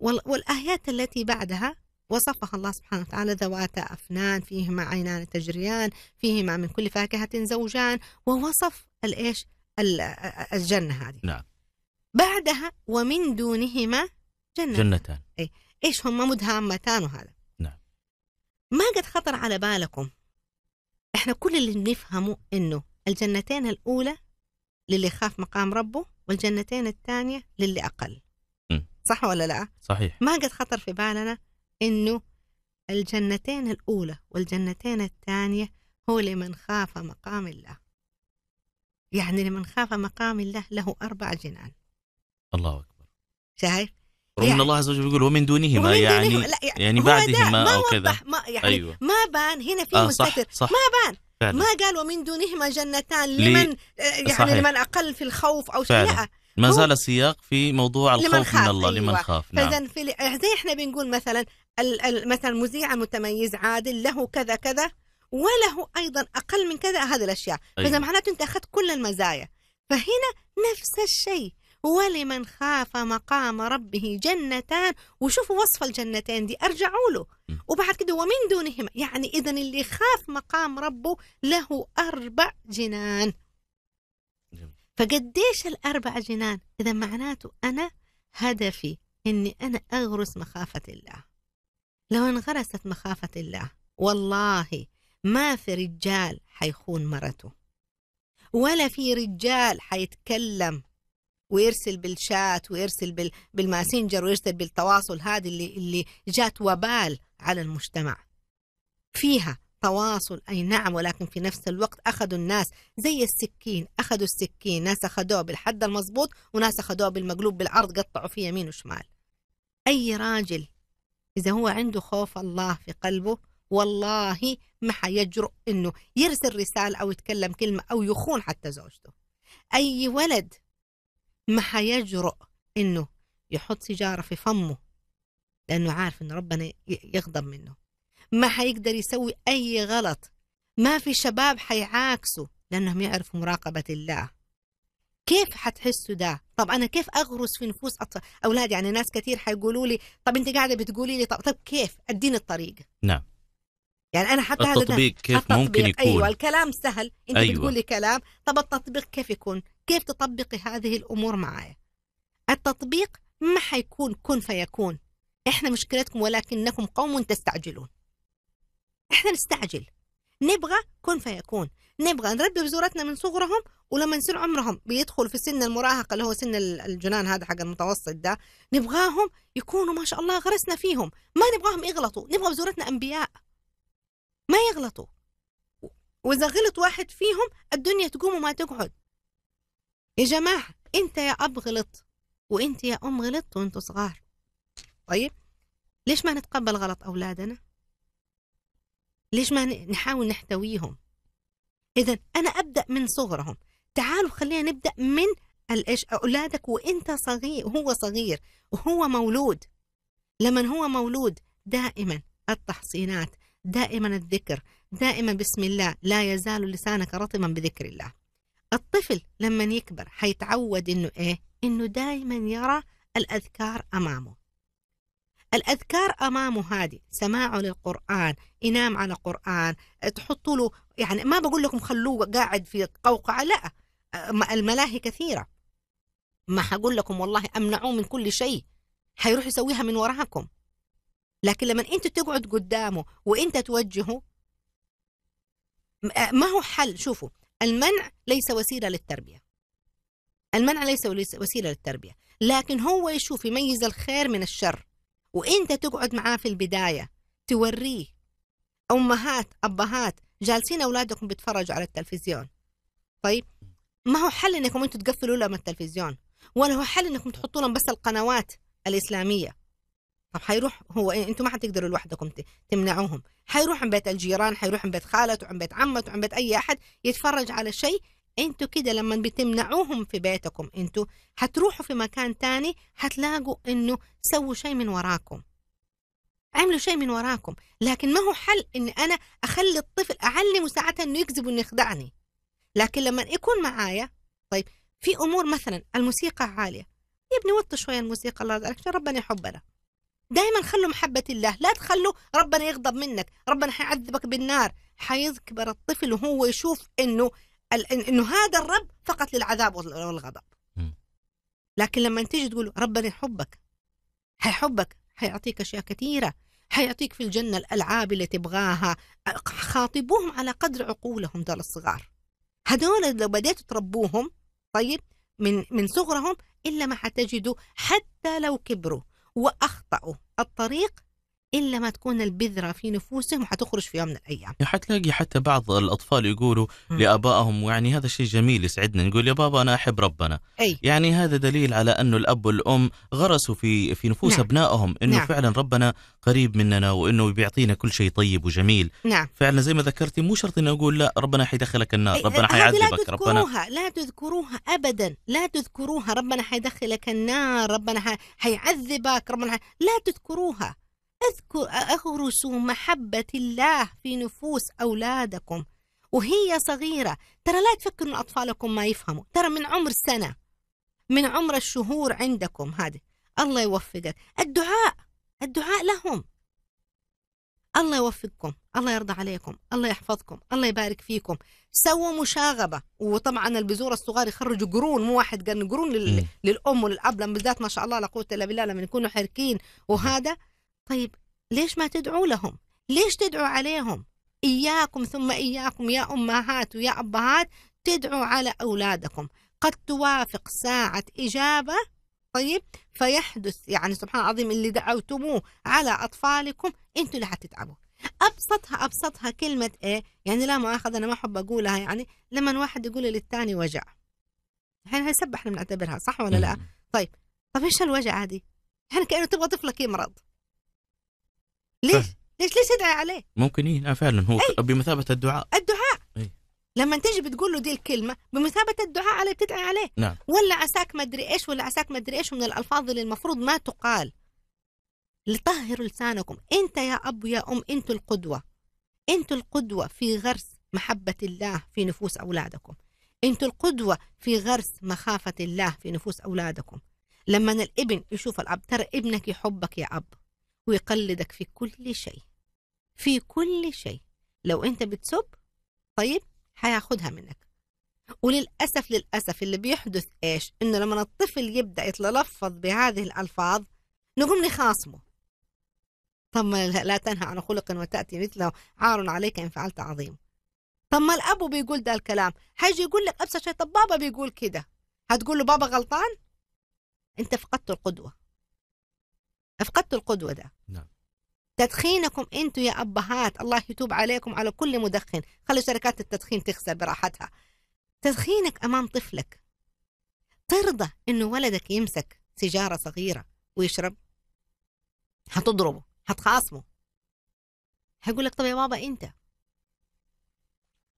والآيات التي بعدها وصفها الله سبحانه وتعالى ذوات أفنان فيهما عينان تجريان فيهما من كل فاكهة زوجان ووصف الإيش الجنة هذه نعم بعدها ومن دونهما جنتان, جنتان أي إيش هما مدهامتان وهذا ما قد خطر على بالكم احنا كل اللي بنفهمه انه الجنتين الاولى للي خاف مقام ربه والجنتين الثانيه للي اقل صح ولا لا صحيح ما قد خطر في بالنا انه الجنتين الاولى والجنتين الثانيه هو لمن خاف مقام الله يعني لمن خاف مقام الله له اربع جنان الله اكبر شايف رغم يعني ان الله عز وجل يقول ومن دونهما ومن يعني دونهما. يعني, يعني, يعني بعدهما او كذا ما يعني أيوة. ما بان هنا في آه مستتر صح صح ما بان فعلا. ما قال ومن دونهما جنتان لمن لي... آه، يعني صحيح. لمن اقل في الخوف او شيء لا ما زال السياق في موضوع الخوف من الله أيوة. لمن خاف نعم. فاذا في زي احنا بنقول مثلا مثلا مذيع متميز عادل له كذا كذا وله ايضا اقل من كذا هذه الاشياء أيوة. فاذا معناته انت اخذت كل المزايا فهنا نفس الشيء ولمن خاف مقام ربه جنتان وشوفوا وصف الجنتين دي ارجعوا له وبعد كده ومن دونهما يعني اذا اللي خاف مقام ربه له اربع جنان فقديش الاربع جنان اذا معناته انا هدفي اني انا اغرس مخافه الله لو انغرست مخافه الله والله ما في رجال حيخون مرته ولا في رجال حيتكلم ويرسل بالشات ويرسل بالماسنجر ويرسل بالتواصل هذه اللي اللي جات وبال على المجتمع فيها تواصل أي نعم ولكن في نفس الوقت أخذوا الناس زي السكين أخذوا السكين ناس أخذوه بالحد المضبوط وناس أخذوه بالمقلوب بالعرض قطعوا فيه يمين وشمال أي راجل إذا هو عنده خوف الله في قلبه والله ما حيجرؤ إنه يرسل رسالة أو يتكلم كلمة أو يخون حتى زوجته أي ولد ما حيجرؤ انه يحط سيجاره في فمه لانه عارف ان ربنا يغضب منه ما حيقدر يسوي اي غلط ما في شباب حيعاكسوا لانهم يعرفوا مراقبه الله كيف حتحسوا ده طب انا كيف اغرس في نفوس اولادي يعني ناس كثير حيقولوا لي طب انت قاعده بتقولي لي طب طب كيف اديني الطريق نعم يعني انا حتى التطبيق هذا كيف التطبيق ممكن يكون ايوه الكلام سهل انت أيوة. بتقولي كلام طب التطبيق كيف يكون كيف تطبقي هذه الأمور معايا التطبيق ما حيكون كن فيكون احنا مشكلتكم ولكنكم قوم تستعجلون احنا نستعجل نبغى كن فيكون نبغى نربي بزورتنا من صغرهم ولما يصير عمرهم بيدخلوا في سن المراهقة اللي هو سن الجنان هذا حق المتوسط ده نبغاهم يكونوا ما شاء الله غرسنا فيهم ما نبغاهم يغلطوا نبغى بزورتنا أنبياء ما يغلطوا وإذا غلط واحد فيهم الدنيا تقوم وما تقعد يا جماعة انت يا اب غلط وانت يا ام غلط وانتوا صغار طيب ليش ما نتقبل غلط اولادنا ليش ما نحاول نحتويهم اذا انا ابدا من صغرهم تعالوا خلينا نبدا من الايش اولادك وانت صغير وهو صغير وهو مولود لما هو مولود دائما التحصينات دائما الذكر دائما بسم الله لا يزال لسانك رطبا بذكر الله الطفل لما يكبر حيتعود انه ايه انه دائما يرى الاذكار امامه الأذكار أمامه هذه سماعه للقرآن ينام على قرآن تحطوا له يعني ما بقول لكم خلوه قاعد في قوقعة لا الملاهي كثيرة ما حقول لكم والله أمنعوه من كل شيء حيروح يسويها من وراكم لكن لما أنت تقعد قدامه وأنت توجهه ما هو حل شوفوا المنع ليس وسيلة للتربية المنع ليس وسيلة للتربية لكن هو يشوف يميز الخير من الشر وانت تقعد معاه في البداية توريه أمهات أبهات جالسين أولادكم بيتفرجوا على التلفزيون طيب ما هو حل انكم انتم تقفلوا لهم التلفزيون ولا هو حل انكم تحطوا لهم بس القنوات الإسلامية طب حيروح هو إيه؟ انتم ما حتقدروا لوحدكم تمنعوهم حيروح عن بيت الجيران حيروح عن بيت خالته عن بيت عمته عن بيت اي احد يتفرج على شيء انتوا كده لما بتمنعوهم في بيتكم انتوا حتروحوا في مكان تاني حتلاقوا انه سووا شيء من وراكم عملوا شيء من وراكم لكن ما هو حل ان انا اخلي الطفل اعلمه ساعتها انه يكذب وانه يخدعني لكن لما يكون معايا طيب في امور مثلا الموسيقى عاليه يا ابني وطي شويه الموسيقى الله يرضى عليك ربنا يحبنا دائما خلوا محبة الله لا تخلوا ربنا يغضب منك ربنا حيعذبك بالنار حيكبر الطفل وهو يشوف انه انه هذا الرب فقط للعذاب والغضب لكن لما تيجي تقول ربنا يحبك حيحبك حيعطيك اشياء كثيره حيعطيك في الجنه الالعاب اللي تبغاها خاطبوهم على قدر عقولهم دول الصغار هذول لو بديتوا تربوهم طيب من من صغرهم الا ما حتجدوا حتى لو كبروا واخطاوا الطريق إلا ما تكون البذرة في نفوسهم وحتخرج في يوم من الأيام يعني حتلاقي حتى بعض الأطفال يقولوا لآبائهم يعني هذا شيء جميل يسعدنا نقول يا بابا أنا أحب ربنا أي. يعني هذا دليل على أنه الأب والأم غرسوا في في نفوس نعم. أبنائهم أنه نعم. فعلا ربنا قريب مننا وأنه بيعطينا كل شيء طيب وجميل نعم. فعلا زي ما ذكرتي مو شرط اني أقول لا ربنا حيدخلك النار ربنا حيعذبك ربنا... لا تذكروها لا تذكروها أبدا لا تذكروها ربنا حيدخلك النار ربنا حيعذبك ربنا حي... لا تذكروها أذكر أغرسوا محبة الله في نفوس أولادكم وهي صغيرة ترى لا تفكروا أن أطفالكم ما يفهموا ترى من عمر سنة من عمر الشهور عندكم هذه الله يوفقك الدعاء الدعاء لهم الله يوفقكم الله يرضى عليكم الله يحفظكم الله يبارك فيكم سووا مشاغبه وطبعا البذور الصغار يخرجوا قرون مو واحد قرن قرون للام وللاب لما بالذات ما شاء الله لا قوه الا بالله لما يكونوا حركين وهذا طيب ليش ما تدعوا لهم ليش تدعوا عليهم إياكم ثم إياكم يا أمهات ويا أبهات تدعوا على أولادكم قد توافق ساعة إجابة طيب فيحدث يعني سبحان العظيم اللي دعوتموه على أطفالكم أنتوا اللي حتتعبوا أبسطها أبسطها كلمة إيه يعني لا مؤاخذة أنا ما أحب أقولها يعني لما واحد يقول للثاني وجع احنا هي سب احنا بنعتبرها صح ولا لا؟ طيب طيب ايش الوجع هذه؟ يعني كانه تبغى طفلك يمرض ليش؟ ليش ليش ادعي عليه؟ ممكن ايه فعلا هو أي. بمثابه الدعاء الدعاء أي. لما تجي بتقول له دي الكلمه بمثابه الدعاء عليه بتدعي عليه نعم. ولا عساك ما ادري ايش ولا عساك ما ادري ايش من الالفاظ اللي المفروض ما تقال لطهروا لسانكم انت يا اب يا ام انتوا القدوه انتوا القدوه في غرس محبه الله في نفوس اولادكم انتوا القدوه في غرس مخافه الله في نفوس اولادكم لما الابن يشوف الاب ترى ابنك يحبك يا اب ويقلدك في كل شيء في كل شيء لو انت بتسب طيب هياخدها منك وللأسف للأسف اللي بيحدث إيش إنه لما الطفل يبدأ يتلفظ بهذه الألفاظ نقوم نخاصمه طب ما لا تنهى عن خلق وتأتي مثله عار عليك إن فعلت عظيم طب ما الأب بيقول ده الكلام هيجي يقول لك أبسط شيء طب بابا بيقول كده هتقول له بابا غلطان أنت فقدت القدوة فقدتوا القدوة ده نعم. تدخينكم انتم يا ابهات الله يتوب عليكم على كل مدخن خلي شركات التدخين تخسر براحتها تدخينك امام طفلك ترضى انه ولدك يمسك سيجاره صغيره ويشرب حتضربه حتخاصمه هيقول لك طب يا بابا انت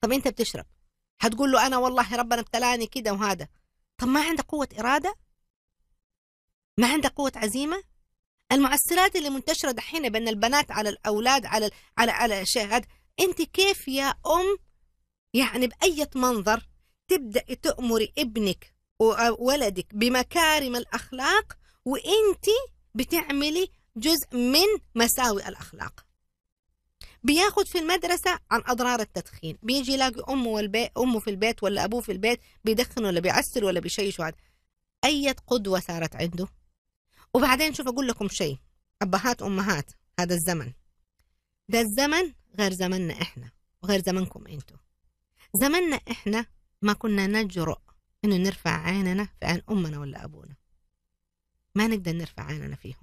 طب انت بتشرب هتقول له انا والله ربنا ابتلاني كده وهذا طب ما عندك قوه اراده ما عندك قوه عزيمه المعسرات اللي منتشره دحين بين البنات على الاولاد على على على شهد انت كيف يا ام يعني باي منظر تبداي تامري ابنك وولدك بمكارم الاخلاق وانت بتعملي جزء من مساوئ الاخلاق بياخد في المدرسة عن أضرار التدخين بيجي يلاقي أمه, والبي... أمه في البيت ولا أبوه في البيت بيدخن ولا بيعسل ولا بيشيش وعد أية قدوة صارت عنده وبعدين شوف أقول لكم شيء أبهات أمهات هذا الزمن ده الزمن غير زمننا إحنا وغير زمنكم انتم زمننا إحنا ما كنا نجرؤ إنه نرفع عيننا في عين أمنا ولا أبونا ما نقدر نرفع عيننا فيهم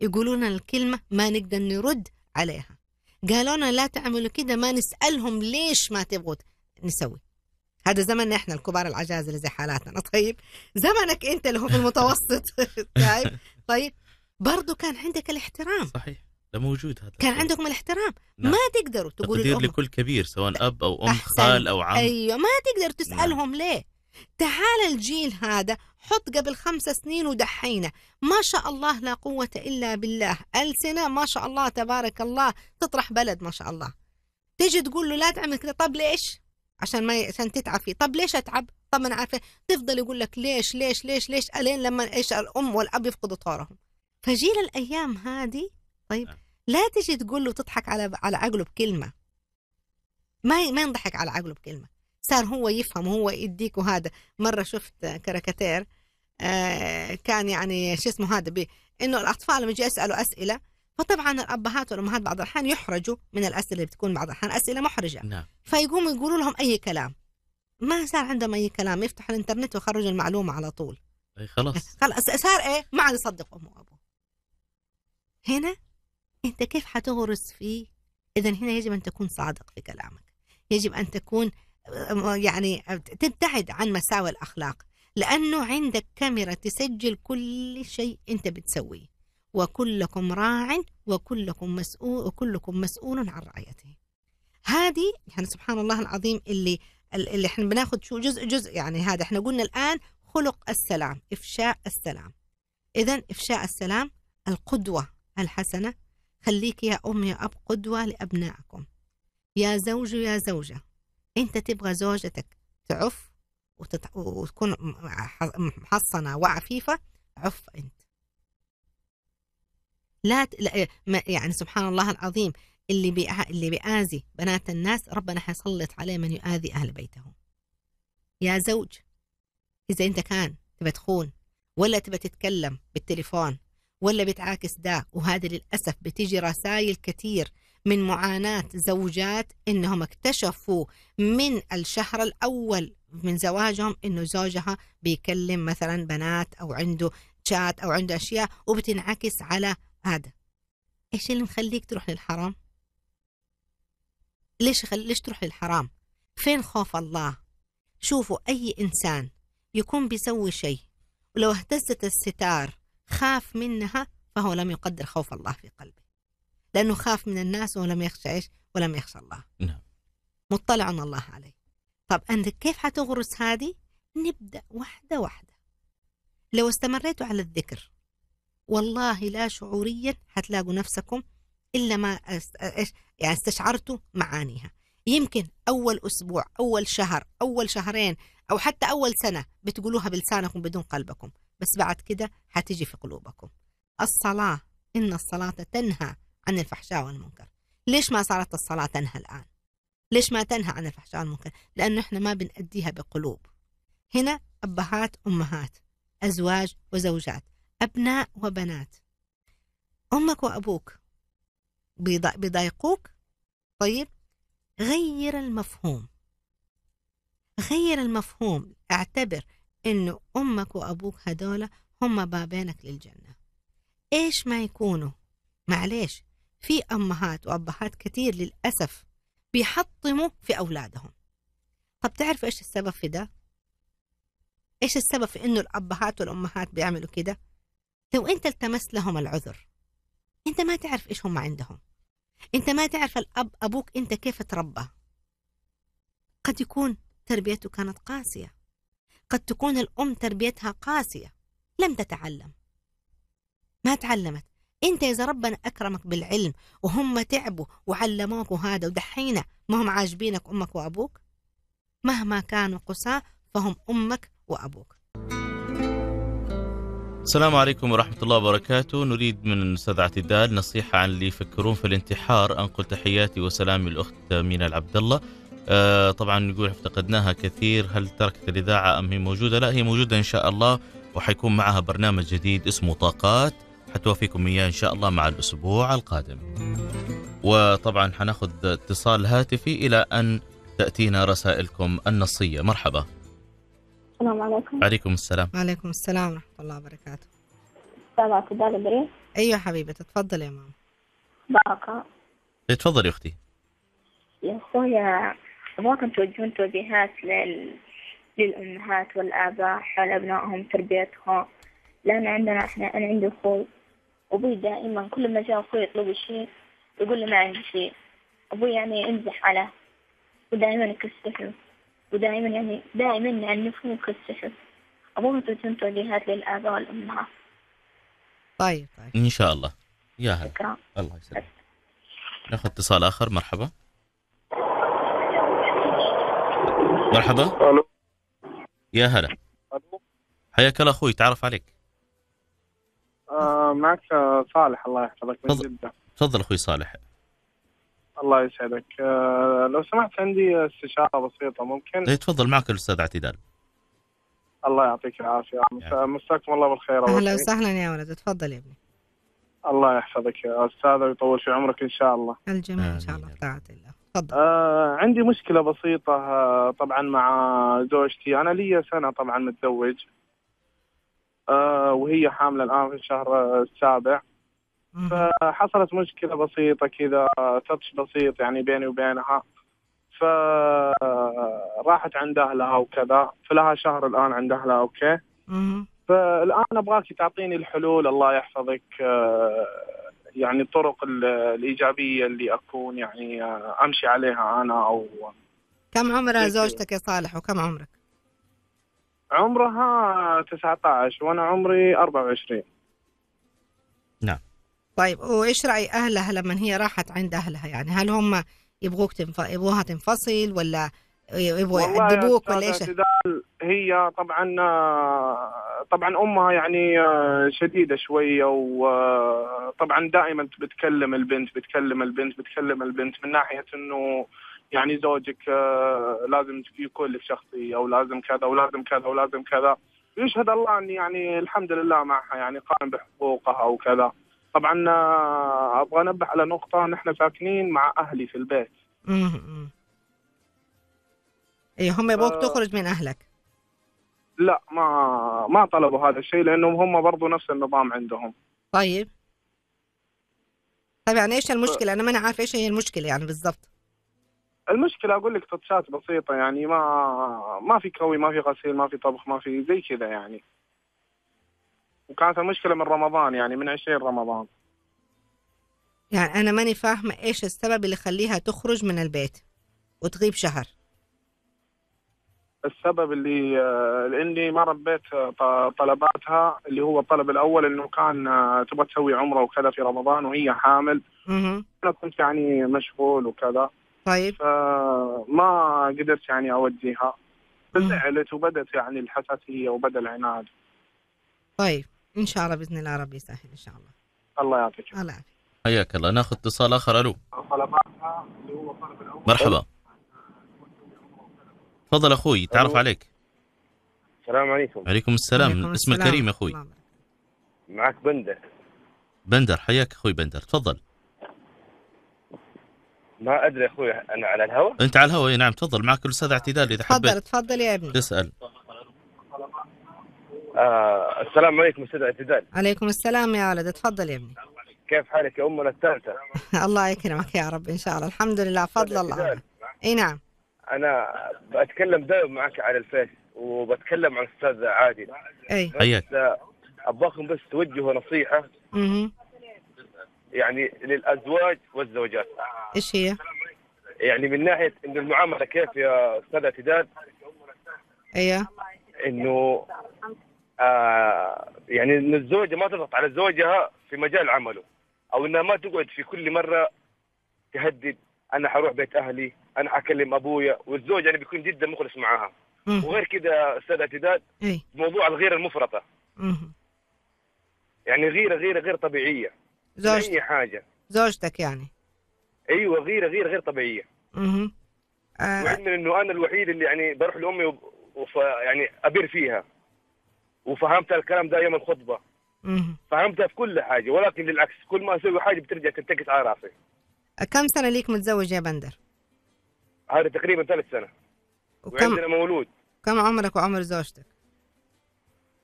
يقولون الكلمة ما نقدر نرد عليها قالوا لنا لا تعملوا كده ما نسألهم ليش ما تبغوا نسوي هذا زمننا احنا الكبار العجاز اللي زي حالاتنا طيب زمنك انت اللي هو في المتوسط طيب طيب برضه كان عندك الاحترام صحيح ده موجود هذا كان عندكم الاحترام نعم. ما تقدروا تقولوا تقدير لكل كبير سواء اب او ام أحسن. خال او عم ايوه ما تقدر تسالهم نعم. ليه تعال الجيل هذا حط قبل خمس سنين ودحينا ما شاء الله لا قوة إلا بالله ألسنة ما شاء الله تبارك الله تطرح بلد ما شاء الله تجي تقول له لا تعمل كذا طب ليش عشان ما عشان تتعبي طب ليش اتعب طب انا عارفه تفضل يقول لك ليش ليش ليش ليش الين لما ايش الام والاب يفقدوا طارهم فجيل الايام هذه طيب نعم. لا تجي تقول له تضحك على على عقله بكلمه ما ما ينضحك على عقله بكلمه صار هو يفهم هو يديك وهذا مره شفت كاريكاتير آه كان يعني شو اسمه هذا بي انه الاطفال لما يجي يسالوا اسئله فطبعا الابهات والامهات بعض الاحيان يحرجوا من الاسئله اللي بتكون بعض الاحيان اسئله محرجه نعم. فيقوموا يقولوا لهم اي كلام ما صار عندهم اي كلام يفتحوا الانترنت ويخرجوا المعلومه على طول اي خلاص خلاص صار ايه ما عاد يصدق امه وابوه هنا انت كيف حتغرس فيه اذا هنا يجب ان تكون صادق في كلامك يجب ان تكون يعني تبتعد عن مساوئ الاخلاق لانه عندك كاميرا تسجل كل شيء انت بتسويه وكلكم راع وكلكم مسؤول وكلكم مسؤول عن رعيته هذه يعني سبحان الله العظيم اللي اللي احنا بناخذ شو جزء جزء يعني هذا احنا قلنا الان خلق السلام افشاء السلام اذا افشاء السلام القدوه الحسنه خليك يا ام يا اب قدوه لابنائكم يا زوج يا زوجه انت تبغى زوجتك تعف وتكون محصنه وعفيفه عف انت لا, لا إيه، يعني سبحان الله العظيم اللي بي اللي بيآذي بنات الناس ربنا حيسلط عليه من يؤذي أهل بيته يا زوج إذا أنت كان تبى تخون ولا تبى تتكلم بالتليفون ولا بتعاكس ده وهذا للأسف بتيجي رسائل كثير من معاناة زوجات إنهم اكتشفوا من الشهر الأول من زواجهم إنه زوجها بيكلم مثلا بنات أو عنده شات أو عنده أشياء وبتنعكس على قاعدة ايش اللي مخليك تروح للحرام ليش خل... ليش تروح للحرام فين خوف الله شوفوا أي إنسان يكون بيسوي شيء ولو اهتزت الستار خاف منها فهو لم يقدر خوف الله في قلبه لأنه خاف من الناس ولم يخشى إيش ولم يخشى الله نعم مطلع الله عليه طب أنت كيف حتغرس هذه نبدأ واحدة واحدة لو استمريتوا على الذكر والله لا شعوريا هتلاقوا نفسكم إلا ما يعني استشعرتوا معانيها يمكن أول أسبوع أول شهر أول شهرين أو حتى أول سنة بتقولوها بلسانكم بدون قلبكم بس بعد كده حتيجي في قلوبكم الصلاة إن الصلاة تنهى عن الفحشاء والمنكر ليش ما صارت الصلاة تنهى الآن ليش ما تنهى عن الفحشاء والمنكر لأنه إحنا ما بنأديها بقلوب هنا أبهات أمهات أزواج وزوجات أبناء وبنات أمك وأبوك بيضايقوك طيب غير المفهوم غير المفهوم اعتبر انه امك وابوك هذول هم بابينك للجنه ايش ما يكونوا معليش في امهات وابهات كثير للاسف بيحطموا في اولادهم طب تعرفوا ايش السبب في ده ايش السبب في انه الابهات والامهات بيعملوا كده لو انت التمست لهم العذر انت ما تعرف ايش هم عندهم انت ما تعرف الاب ابوك انت كيف تربى قد يكون تربيته كانت قاسيه قد تكون الام تربيتها قاسيه لم تتعلم ما تعلمت انت اذا ربنا اكرمك بالعلم وهم تعبوا وعلموك وهذا ودحينا ما هم عاجبينك امك وابوك مهما كانوا قساة فهم امك وابوك السلام عليكم ورحمة الله وبركاته نريد من أستاذ اعتدال نصيحة عن اللي يفكرون في الانتحار أنقل تحياتي وسلامي الأخت مينا العبد الله آه طبعا نقول افتقدناها كثير هل تركت الإذاعة أم هي موجودة لا هي موجودة إن شاء الله وحيكون معها برنامج جديد اسمه طاقات حتوافيكم إياه إن شاء الله مع الأسبوع القادم وطبعا حناخذ اتصال هاتفي إلى أن تأتينا رسائلكم النصية مرحبا السلام عليكم وعليكم السلام وعليكم السلام ورحمة الله وبركاته سامعة بالي أيوة حبيبة تفضل يا ماما بركة تفضلي يا أختي يا أخويا أبغاكم توجهون توجيهات لل... للأمهات والآباء حول أبنائهم تربيتهم لأن عندنا إحنا أنا عندي أخوي أبوي دائما كل ما جاء أخوي يطلب شيء يقول لي ما عندي شيء أبوي يعني يمزح عليه ودائما يكسفه ودائما يعني دائما نعنفهم يعني السحر أبوهم تكون توجيهات للآباء والأمهات طيب طيب إن شاء الله يا هلا الله يسلمك ناخذ اتصال آخر مرحبا مرحبا ألو يا هلا حياك الله أخوي تعرف عليك آه معك آه، صالح الله يحفظك من جدة تفضل أخوي صالح الله يسعدك آه، لو سمحت عندي استشاره بسيطه ممكن اي تفضل معك الاستاذ اعتدال الله يعطيك العافيه مساكم الله بالخير اهلا وسهلا يا ولد تفضل يا ابني الله يحفظك يا استاذ ويطول في عمرك ان شاء الله الجميع ان شاء الله بطاعه الله تفضل آه عندي مشكله بسيطه آه، طبعا مع زوجتي انا لي سنه طبعا متزوج آه وهي حامله الان في الشهر السابع فحصلت مشكله بسيطه كذا تطش بسيط يعني بيني وبينها فراحت عند اهلها وكذا فلها شهر الان عند اهلها اوكي فالان ابغاك تعطيني الحلول الله يحفظك آه، يعني الطرق الايجابيه اللي اكون يعني آه، امشي عليها انا او كم عمر زوجتك يا صالح وكم عمرك؟ عمرها 19 وانا عمري 24 طيب وايش راي اهلها لما هي راحت عند اهلها يعني هل هم يبغوك تنف... يبغوها تنفصل ولا يبغوا يعذبوك ولا ايش؟ هي طبعا طبعا امها يعني شديده شويه وطبعا دائما بتكلم البنت بتكلم البنت بتكلم البنت من ناحيه انه يعني زوجك لازم يكون لك شخصيه ولازم كذا ولازم كذا ولازم كذا يشهد الله اني يعني الحمد لله معها يعني قائم بحقوقها وكذا طبعا آه، ابغى انبه على نقطه نحن ساكنين مع اهلي في البيت اي هم يبغوك آه تخرج من اهلك لا ما ما طلبوا هذا الشيء لانهم هم برضو نفس النظام عندهم طيب طيب يعني ايش المشكله انا ما انا عارف ايش هي المشكله يعني بالضبط المشكله اقول لك تطشات بسيطه يعني ما ما في كوي ما في غسيل ما في طبخ ما في زي كذا يعني وكانت المشكله من رمضان يعني من 20 رمضان يعني انا ماني فاهمه ايش السبب اللي يخليها تخرج من البيت وتغيب شهر السبب اللي آه، لاني ما ربيت آه، طلباتها اللي هو الطلب الاول انه كان آه، تبغى تسوي عمره وكذا في رمضان وهي حامل انا كنت يعني مشغول وكذا طيب فما قدرت يعني اوديها زعلت وبدت يعني الحساسيه وبدا العناد طيب ان شاء الله باذن الله ربي يسهل ان شاء الله الله يعطيك الله يعافيك حياك الله ناخذ اتصال اخر الو مرحبا تفضل اخوي تعرف عليك السلام عليكم عليكم السلام عليكم الاسم السلام. اخوي معك بندر بندر حياك اخوي بندر تفضل ما ادري اخوي انا على الهواء انت على الهواء نعم تفضل معك الاستاذ اعتدال اذا حبيت تفضل تفضل يا ابني تسال آه السلام عليكم استاذ اعتدال عليكم السلام يا ولد تفضل يا ابني كيف حالك يا امنا الثالثه الله يكرمك يا رب ان شاء الله الحمد لله فضل الله اي نعم انا بتكلم دائما معك على الفيس وبتكلم عن استاذ عادل اي حياك ابغاكم بس توجهوا نصيحه م-م. يعني للازواج والزوجات ايش هي؟ يعني من ناحيه انه المعامله كيف يا استاذ اعتداد ايوه انه آه، يعني ان الزوجه ما تضغط على زوجها في مجال عمله او انها ما تقعد في كل مره تهدد انا حروح بيت اهلي انا حكلم ابويا والزوج يعني بيكون جدا مخلص معاها وغير كذا استاذ اعتداد إيه. موضوع الغيره المفرطه مم. يعني غيره غيره غير طبيعيه زوجتك اي حاجه زوجتك يعني ايوه غيره غيره غير طبيعيه اها آه. انه انا الوحيد اللي يعني بروح لامي وف يعني ابير فيها وفهمت الكلام ده يوم الخطبه فهمتها في كل حاجه ولكن للعكس كل ما اسوي حاجه بترجع تنتكس على راسي كم سنه ليك متزوج يا بندر؟ هذا تقريبا ثلاث سنه وكم وعندنا مولود كم عمرك وعمر زوجتك؟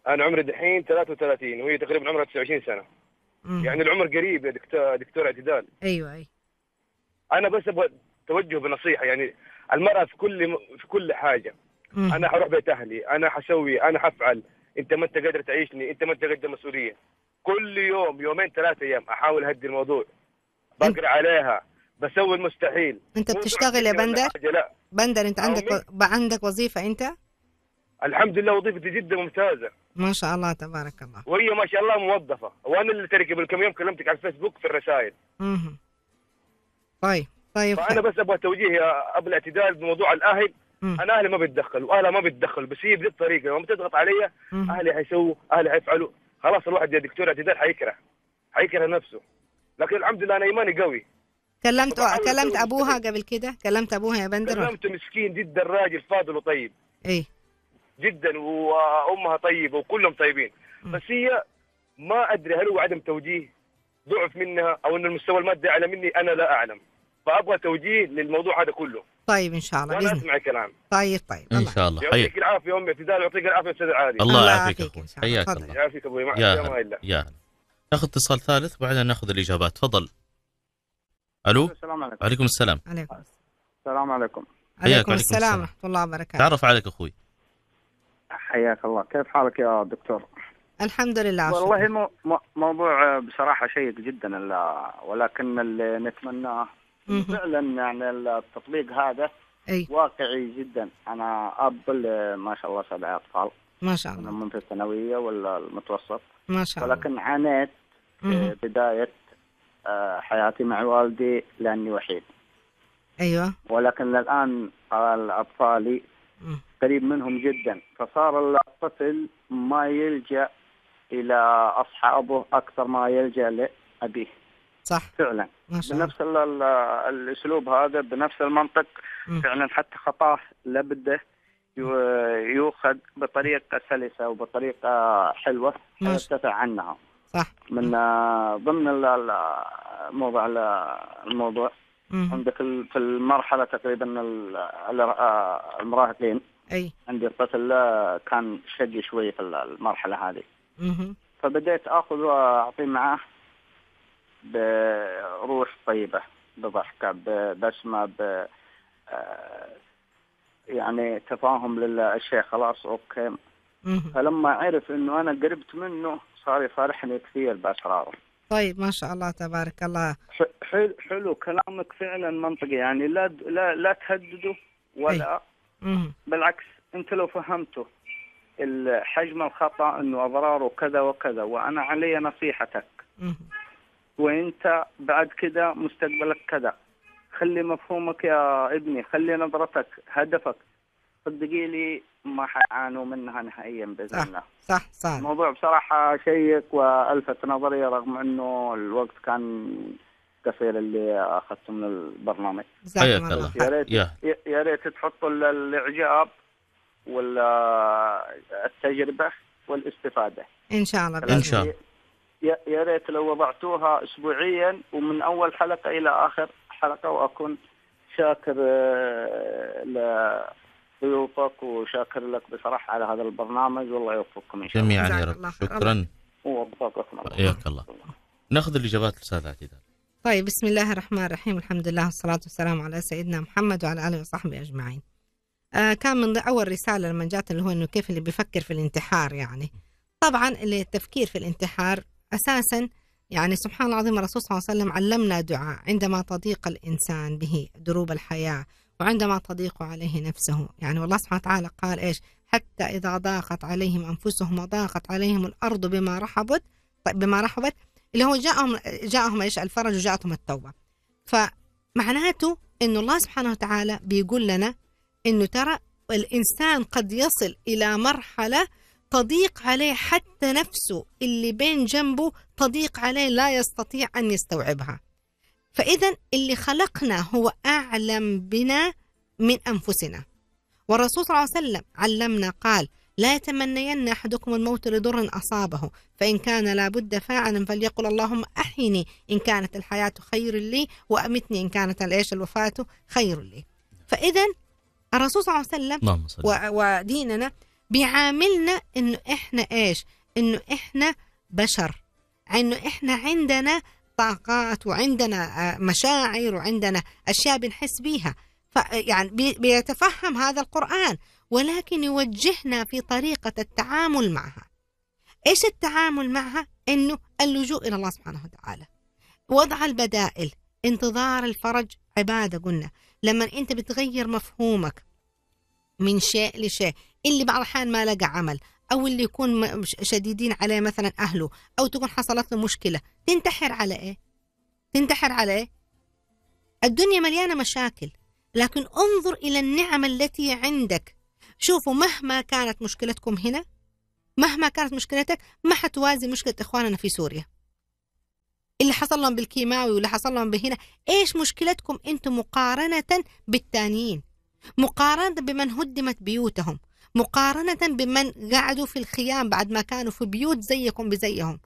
انا عمري دحين 33 وهي تقريبا عمرها 29 سنه مم. يعني العمر قريب يا دكتور دكتور اعتدال ايوه اي أيوة. انا بس ابغى توجه بنصيحه يعني المراه في كل في كل حاجه مم. انا حروح بيت اهلي انا حسوي انا حفعل انت ما انت قادر تعيشني انت ما انت قد المسؤوليه كل يوم يومين ثلاثة ايام احاول اهدي الموضوع بقرا عليها بسوي المستحيل انت بتشتغل يا بندر لا. بندر انت عندك و... عندك وظيفه انت الحمد لله وظيفتي جدا ممتازه ما شاء الله تبارك الله وهي ما شاء الله موظفه وانا اللي تركي قبل كم يوم كلمتك على الفيسبوك في الرسائل اها طيب طيب فانا بس ابغى توجيه ابو الاعتدال بموضوع الاهل مم. انا اهلي ما بيتدخل واهلها ما بيتدخل بس هي بذي الطريقه لما بتضغط علي مم. اهلي حيسووا اهلي حيفعلوا خلاص الواحد يا دكتور اعتدال حيكره حيكره نفسه لكن الحمد لله انا ايماني قوي كلمت كلمت ابوها قبل كده كلمت ابوها يا بندر كلمته مسكين جدا راجل فاضل وطيب ايه جدا وامها طيبه وكلهم طيبين مم. بس هي ما ادري هل هو عدم توجيه ضعف منها او ان المستوى المادي اعلى مني انا لا اعلم فابغى توجيه للموضوع هذا كله طيب ان شاء الله انا اسمع كلام طيب طيب ان شاء الله يعطيك العافيه امي اعتدال يعطيك العافيه استاذ عادي الله يعافيك اخوي حياك الله يعافيك ابوي مع السلامه الا يا هلا ناخذ اتصال ثالث وبعدها ناخذ الاجابات تفضل الو السلام عليكم وعليكم السلام عليكم السلام عليكم عليكم السلام ورحمه الله وبركاته تعرف عليك اخوي حياك الله كيف حالك يا دكتور الحمد لله والله مو... موضوع بصراحه شيق جدا ولكن اللي نتمناه فعلا يعني التطبيق هذا أي. واقعي جدا انا اب ما شاء الله سبع اطفال ما شاء الله في الثانويه ولا المتوسط ما شاء الله ولكن عانيت بدايه آه، حياتي مع والدي لاني وحيد ايوه ولكن الان اطفالي قريب منهم جدا فصار الطفل ما يلجا الى اصحابه اكثر ما يلجا لابيه صح فعلا بنفس الاسلوب هذا بنفس المنطق م. فعلا حتى خطاه لابده يؤخذ بطريقه سلسه وبطريقه حلوه يرتفع عنها صح من ضمن الموضوع الموضوع عندك في المرحله تقريبا المراهقين اي عندي الطفل كان شقي شوي في المرحله هذه فبديت اخذ واعطيه معاه بروح طيبه بضحكه ببسمه ب آه، يعني تفاهم للشيء خلاص اوكي فلما عرف انه انا قربت منه صار يفرحني كثير باسراره طيب ما شاء الله تبارك الله حلو, حلو كلامك فعلا منطقي يعني لا لا لا تهدده ولا طيب. بالعكس انت لو فهمته حجم الخطا انه اضراره كذا وكذا وانا علي نصيحتك وانت بعد كذا مستقبلك كذا خلي مفهومك يا ابني خلي نظرتك هدفك صدقي لي ما حيعانوا منها نهائيا باذن الله صح صح الموضوع بصراحه شيق والفت نظري رغم انه الوقت كان قصير اللي اخذته من البرنامج حياك الله يا ريت يا ريت تحطوا الاعجاب والتجربه والاستفاده ان شاء الله ان شاء الله يا ريت لو وضعتوها اسبوعيا ومن اول حلقه الى اخر حلقه واكون شاكر آه، لضيوفك وشاكر لك بصراحه على هذا البرنامج والله يوفقكم ان شاء الله جميعا يا رب شكرا ووفقكم الله حياك الله ناخذ الاجابات الاستاذ اعتدال طيب بسم الله الرحمن الرحيم الحمد لله والصلاة والسلام على سيدنا محمد وعلى آله وصحبه أجمعين آه كان من أول رسالة لما جات اللي هو أنه كيف اللي بيفكر في الانتحار يعني طبعا اللي التفكير في الانتحار أساسا يعني سبحان الله العظيم الرسول صلى الله عليه وسلم علمنا دعاء عندما تضيق الإنسان به دروب الحياة وعندما تضيق عليه نفسه يعني والله سبحانه وتعالى قال إيش حتى إذا ضاقت عليهم أنفسهم وضاقت عليهم الأرض بما رحبت طيب بما رحبت اللي هو جاءهم جاءهم إيش الفرج وجاءتهم التوبة فمعناته إنه الله سبحانه وتعالى بيقول لنا إنه ترى الإنسان قد يصل إلى مرحلة تضيق عليه حتى نفسه اللي بين جنبه تضيق عليه لا يستطيع أن يستوعبها فإذا اللي خلقنا هو أعلم بنا من أنفسنا والرسول صلى الله عليه وسلم علمنا قال لا يتمنين أحدكم الموت لضر أصابه فإن كان لابد فاعلا فليقل اللهم أحيني إن كانت الحياة خير لي وأمتني إن كانت العيش الوفاة خير لي فإذا الرسول صلى الله عليه وسلم وديننا بيعاملنا انه احنا ايش انه احنا بشر انه احنا عندنا طاقات وعندنا آه، مشاعر وعندنا اشياء بنحس بيها يعني بيتفهم هذا القران ولكن يوجهنا في طريقه التعامل معها ايش التعامل معها انه اللجوء الى الله سبحانه وتعالى وضع البدائل انتظار الفرج عباده قلنا لما انت بتغير مفهومك من شيء لشيء اللي بعض الاحيان ما لقى عمل او اللي يكون شديدين عليه مثلا اهله او تكون حصلت له مشكله تنتحر على ايه تنتحر على ايه الدنيا مليانه مشاكل لكن انظر الى النعم التي عندك شوفوا مهما كانت مشكلتكم هنا مهما كانت مشكلتك ما حتوازي مشكله اخواننا في سوريا اللي حصل لهم بالكيماوي واللي حصل لهم بهنا ايش مشكلتكم انتم مقارنه بالتانيين مقارنه بمن هدمت بيوتهم مقارنة بمن قعدوا في الخيام بعد ما كانوا في بيوت زيكم بزيهم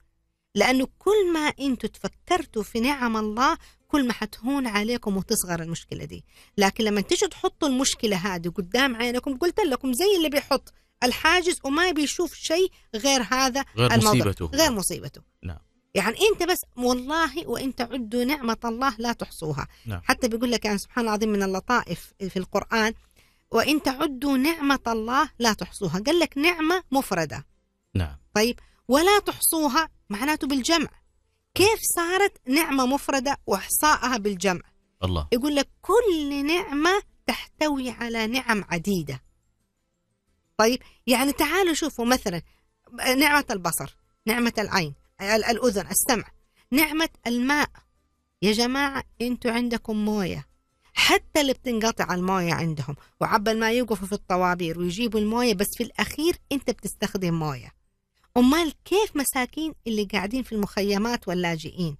لأنه كل ما أنتوا تفكرتوا في نعم الله كل ما حتهون عليكم وتصغر المشكلة دي لكن لما تجوا تحطوا المشكلة هذه قدام عينكم قلت لكم زي اللي بيحط الحاجز وما بيشوف شيء غير هذا غير الموضوع مصيبته غير مصيبته نعم يعني انت بس والله وان تعدوا نعمه الله لا تحصوها نعم. حتى بيقول لك يعني سبحان الله العظيم من اللطائف في القران وإن تعدوا نعمة الله لا تحصوها قال لك نعمة مفردة نعم طيب ولا تحصوها معناته بالجمع كيف صارت نعمة مفردة وإحصائها بالجمع الله يقول لك كل نعمة تحتوي على نعم عديدة طيب يعني تعالوا شوفوا مثلا نعمة البصر نعمة العين الأذن السمع نعمة الماء يا جماعة أنتوا عندكم موية حتى اللي بتنقطع المويه عندهم وعبل ما يوقفوا في الطوابير ويجيبوا المويه بس في الاخير انت بتستخدم مويه امال كيف مساكين اللي قاعدين في المخيمات واللاجئين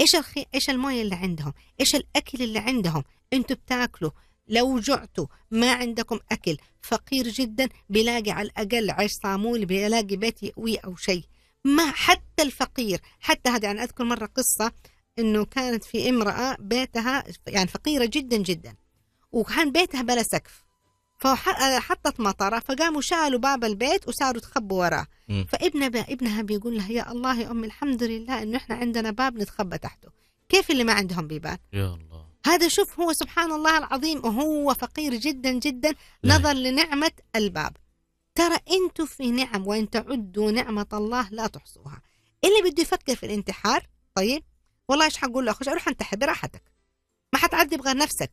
ايش الخي... ايش المويه اللي عندهم ايش الاكل اللي عندهم انتوا بتاكلوا لو جعتوا ما عندكم اكل فقير جدا بيلاقي على الاقل عيش صامول بيلاقي بيت يأويه او شيء ما حتى الفقير حتى هذا يعني اذكر مره قصه انه كانت في امراه بيتها يعني فقيره جدا جدا وكان بيتها بلا سقف فحطت مطره فقاموا شالوا باب البيت وصاروا تخبوا وراه فابنها فابن ابنها بيقول لها يا الله يا امي الحمد لله انه احنا عندنا باب نتخبى تحته كيف اللي ما عندهم بيبان يا الله هذا شوف هو سبحان الله العظيم وهو فقير جدا جدا نظر لنعمه الباب ترى انتم في نعم وان تعدوا نعمه الله لا تحصوها اللي بده يفكر في الانتحار طيب والله ايش حنقول له روح انتحر براحتك ما حتعذب غير نفسك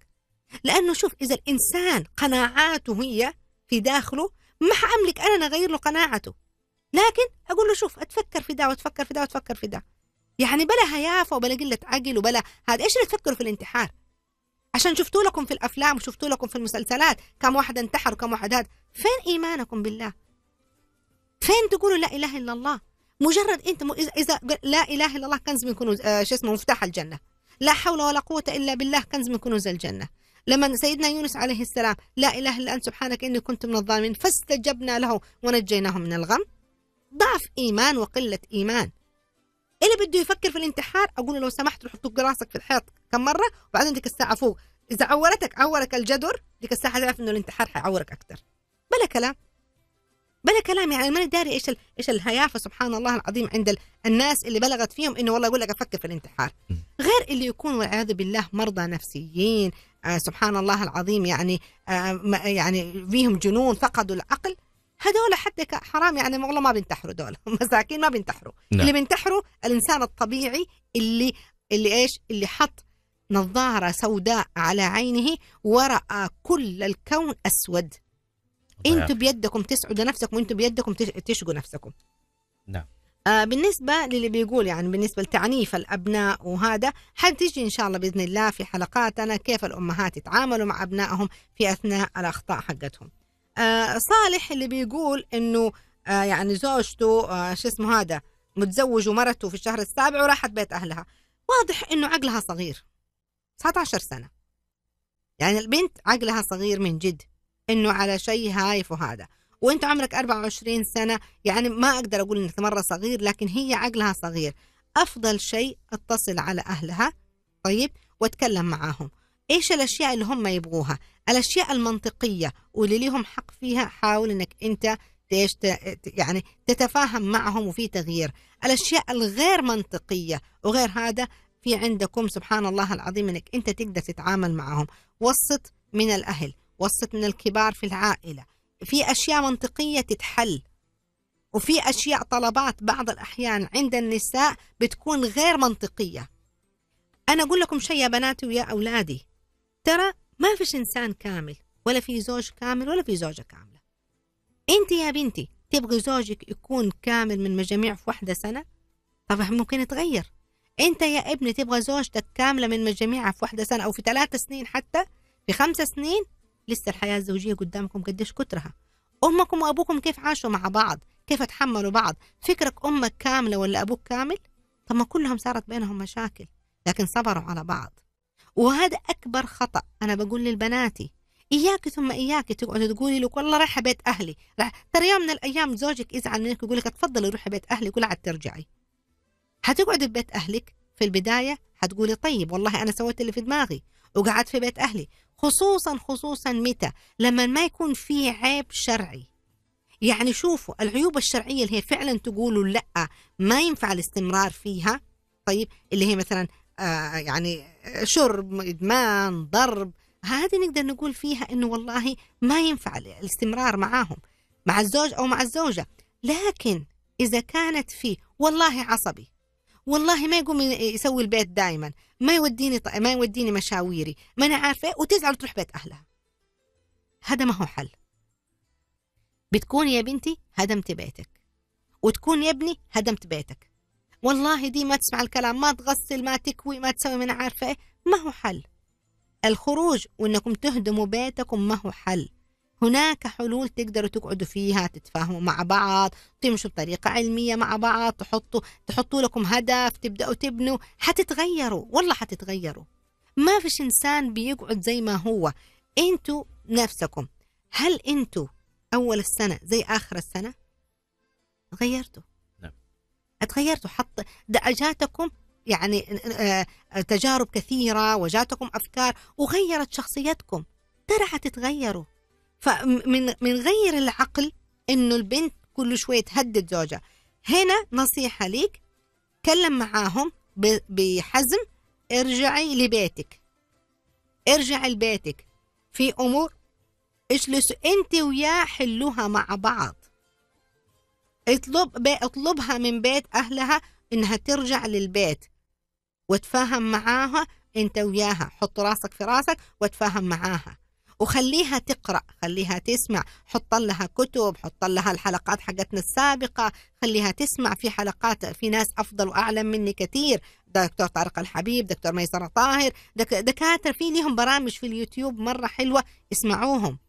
لانه شوف اذا الانسان قناعاته هي في داخله ما حاملك انا اغير له قناعته لكن اقول له شوف اتفكر في ده وتفكر في ده وتفكر في ده يعني بلا هيافه وبلا قله عقل وبلا هذا ايش اللي تفكروا في الانتحار عشان شفتوا لكم في الافلام وشفتوا لكم في المسلسلات كم واحد انتحر وكم واحد هذا فين ايمانكم بالله فين تقولوا لا اله الا الله مجرد انت م... اذا لا اله الا الله كنز من كنوز آه شو اسمه مفتاح الجنه لا حول ولا قوه الا بالله كنز من كنوز الجنه لما سيدنا يونس عليه السلام لا اله الا انت سبحانك اني كنت من الظالمين فاستجبنا له ونجيناه من الغم ضعف ايمان وقله ايمان اللي بده يفكر في الانتحار اقول له لو سمحت روح طق راسك في الحيط كم مره وبعدين ديك الساعه فوق اذا عورتك عورك الجدر ديك الساعه تعرف انه الانتحار حيعورك اكثر بلا كلام بلا كلام يعني ماني داري ايش ايش الهيافه سبحان الله العظيم عند الناس اللي بلغت فيهم انه والله يقول لك افكر في الانتحار غير اللي يكون والعياذ بالله مرضى نفسيين آه سبحان الله العظيم يعني آه يعني فيهم جنون فقدوا العقل هذول حتى حرام يعني والله ما بينتحروا دول مساكين ما بينتحروا نعم. اللي بينتحروا الانسان الطبيعي اللي اللي ايش اللي حط نظاره سوداء على عينه وراى كل الكون اسود نعم. انتوا بيدكم تسعدوا نفسكم وانتوا بيدكم تشقوا نفسكم نعم آه بالنسبة للي بيقول يعني بالنسبة لتعنيف الأبناء وهذا حتيجي إن شاء الله بإذن الله في حلقاتنا كيف الأمهات يتعاملوا مع أبنائهم في أثناء الأخطاء حقتهم آه صالح اللي بيقول إنه آه يعني زوجته آه، شو اسمه هذا متزوج ومرته في الشهر السابع وراحت بيت أهلها واضح إنه عقلها صغير 19 سنة يعني البنت عقلها صغير من جد انه على شيء هايف وهذا وانت عمرك 24 سنه يعني ما اقدر اقول انك مره صغير لكن هي عقلها صغير افضل شيء اتصل على اهلها طيب واتكلم معاهم ايش الاشياء اللي هم يبغوها الاشياء المنطقيه واللي ليهم حق فيها حاول انك انت ايش يعني تتفاهم معهم وفي تغيير الاشياء الغير منطقيه وغير هذا في عندكم سبحان الله العظيم انك انت تقدر تتعامل معهم وسط من الاهل وسط من الكبار في العائلة في أشياء منطقية تتحل وفي أشياء طلبات بعض الأحيان عند النساء بتكون غير منطقية أنا أقول لكم شيء يا بناتي ويا أولادي ترى ما فيش إنسان كامل ولا في زوج كامل ولا في زوجة كاملة أنت يا بنتي تبغي زوجك يكون كامل من مجاميع في واحدة سنة طبعا ممكن يتغير أنت يا ابني تبغى زوجتك كاملة من مجاميعها في واحدة سنة أو في ثلاث سنين حتى في خمسة سنين لسه الحياه الزوجيه قدامكم قديش كترها امكم وابوكم كيف عاشوا مع بعض كيف تحملوا بعض فكرك امك كامله ولا ابوك كامل طب ما كلهم صارت بينهم مشاكل لكن صبروا على بعض وهذا اكبر خطا انا بقول لبناتي اياك ثم اياك تقعدي تقولي لك والله رايحه بيت اهلي راح ترى يوم من الايام زوجك يزعل منك يقول لك تفضلي روحي بيت اهلك ولا عاد ترجعي حتقعدي في بيت اهلك في البدايه حتقولي طيب والله انا سويت اللي في دماغي وقعدت في بيت اهلي خصوصا خصوصا متى لما ما يكون في عيب شرعي يعني شوفوا العيوب الشرعية اللي هي فعلا تقولوا لا ما ينفع الاستمرار فيها طيب اللي هي مثلا آه، يعني شرب إدمان ضرب هذه نقدر نقول فيها انه والله ما ينفع الاستمرار معاهم مع الزوج او مع الزوجه لكن اذا كانت في والله عصبي والله ما يقوم يسوي البيت دائما ما يوديني ط... ما يوديني مشاويري ما انا عارفه وتزعل تروح بيت اهلها هذا ما هو حل بتكوني يا بنتي هدمت بيتك وتكون يا ابني هدمت بيتك والله دي ما تسمع الكلام ما تغسل ما تكوي ما تسوي من عارفه ايه ما هو حل الخروج وانكم تهدموا بيتكم ما هو حل هناك حلول تقدروا تقعدوا فيها تتفاهموا مع بعض تمشوا بطريقة علمية مع بعض تحطوا تحطوا لكم هدف تبدأوا تبنوا حتتغيروا والله حتتغيروا ما فيش إنسان بيقعد زي ما هو أنتوا نفسكم هل أنتوا أول السنة زي آخر السنة غيرتوا نعم اتغيرتوا حط ده يعني آه، تجارب كثيرة وجاتكم أفكار وغيرت شخصيتكم ترى حتتغيروا فمن من غير العقل انه البنت كل شويه تهدد زوجها هنا نصيحه ليك تكلم معاهم بحزم ارجعي لبيتك ارجعي لبيتك في امور اجلسوا انت وياه حلوها مع بعض اطلب اطلبها من بيت اهلها انها ترجع للبيت وتفاهم معاها انت وياها حط راسك في راسك وتفاهم معاها وخليها تقرأ خليها تسمع حط لها كتب حط لها الحلقات حقتنا السابقة خليها تسمع في حلقات في ناس أفضل وأعلم مني كثير دكتور طارق الحبيب دكتور ميسرة طاهر دك دكاترة في لهم برامج في اليوتيوب مرة حلوة اسمعوهم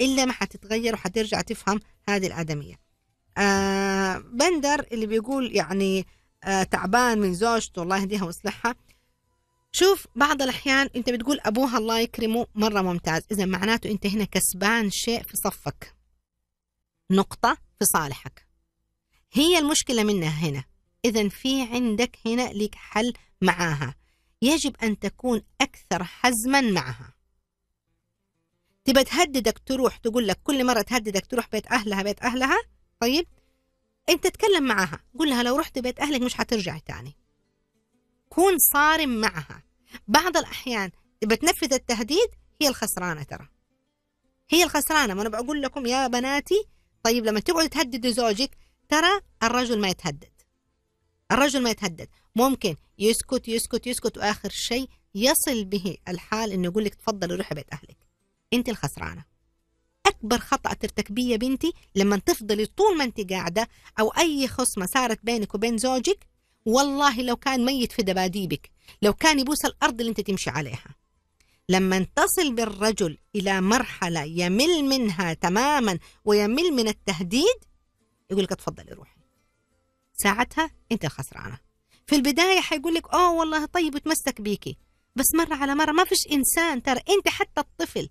إلا ما حتتغير وحترجع تفهم هذه الآدمية آه بندر اللي بيقول يعني آه تعبان من زوجته الله يهديها ويصلحها شوف بعض الأحيان أنت بتقول أبوها الله يكرمه مرة ممتاز إذا معناته أنت هنا كسبان شيء في صفك نقطة في صالحك هي المشكلة منها هنا إذا في عندك هنا لك حل معاها يجب أن تكون أكثر حزما معها تبى تهددك تروح تقول لك كل مرة تهددك تروح بيت أهلها بيت أهلها طيب أنت تكلم معاها قول لها لو رحت بيت أهلك مش حترجعي تاني كون صارم معها بعض الأحيان تبى تنفذ التهديد هي الخسرانة ترى هي الخسرانة ما أنا بقول لكم يا بناتي طيب لما تقعد تهدد زوجك ترى الرجل ما يتهدد الرجل ما يتهدد ممكن يسكت يسكت يسكت وآخر شيء يصل به الحال انه يقول لك تفضلي روحي بيت اهلك انت الخسرانه اكبر خطا ترتكبيه بنتي لما تفضلي طول ما انت قاعده او اي خصمه صارت بينك وبين زوجك والله لو كان ميت في دباديبك لو كان يبوس الأرض اللي أنت تمشي عليها لما تصل بالرجل إلى مرحلة يمل منها تماما ويمل من التهديد يقول لك اتفضلي روحي ساعتها أنت الخسرانة في البداية حيقول لك أوه والله طيب وتمسك بيكي بس مرة على مرة ما فيش إنسان ترى أنت حتى الطفل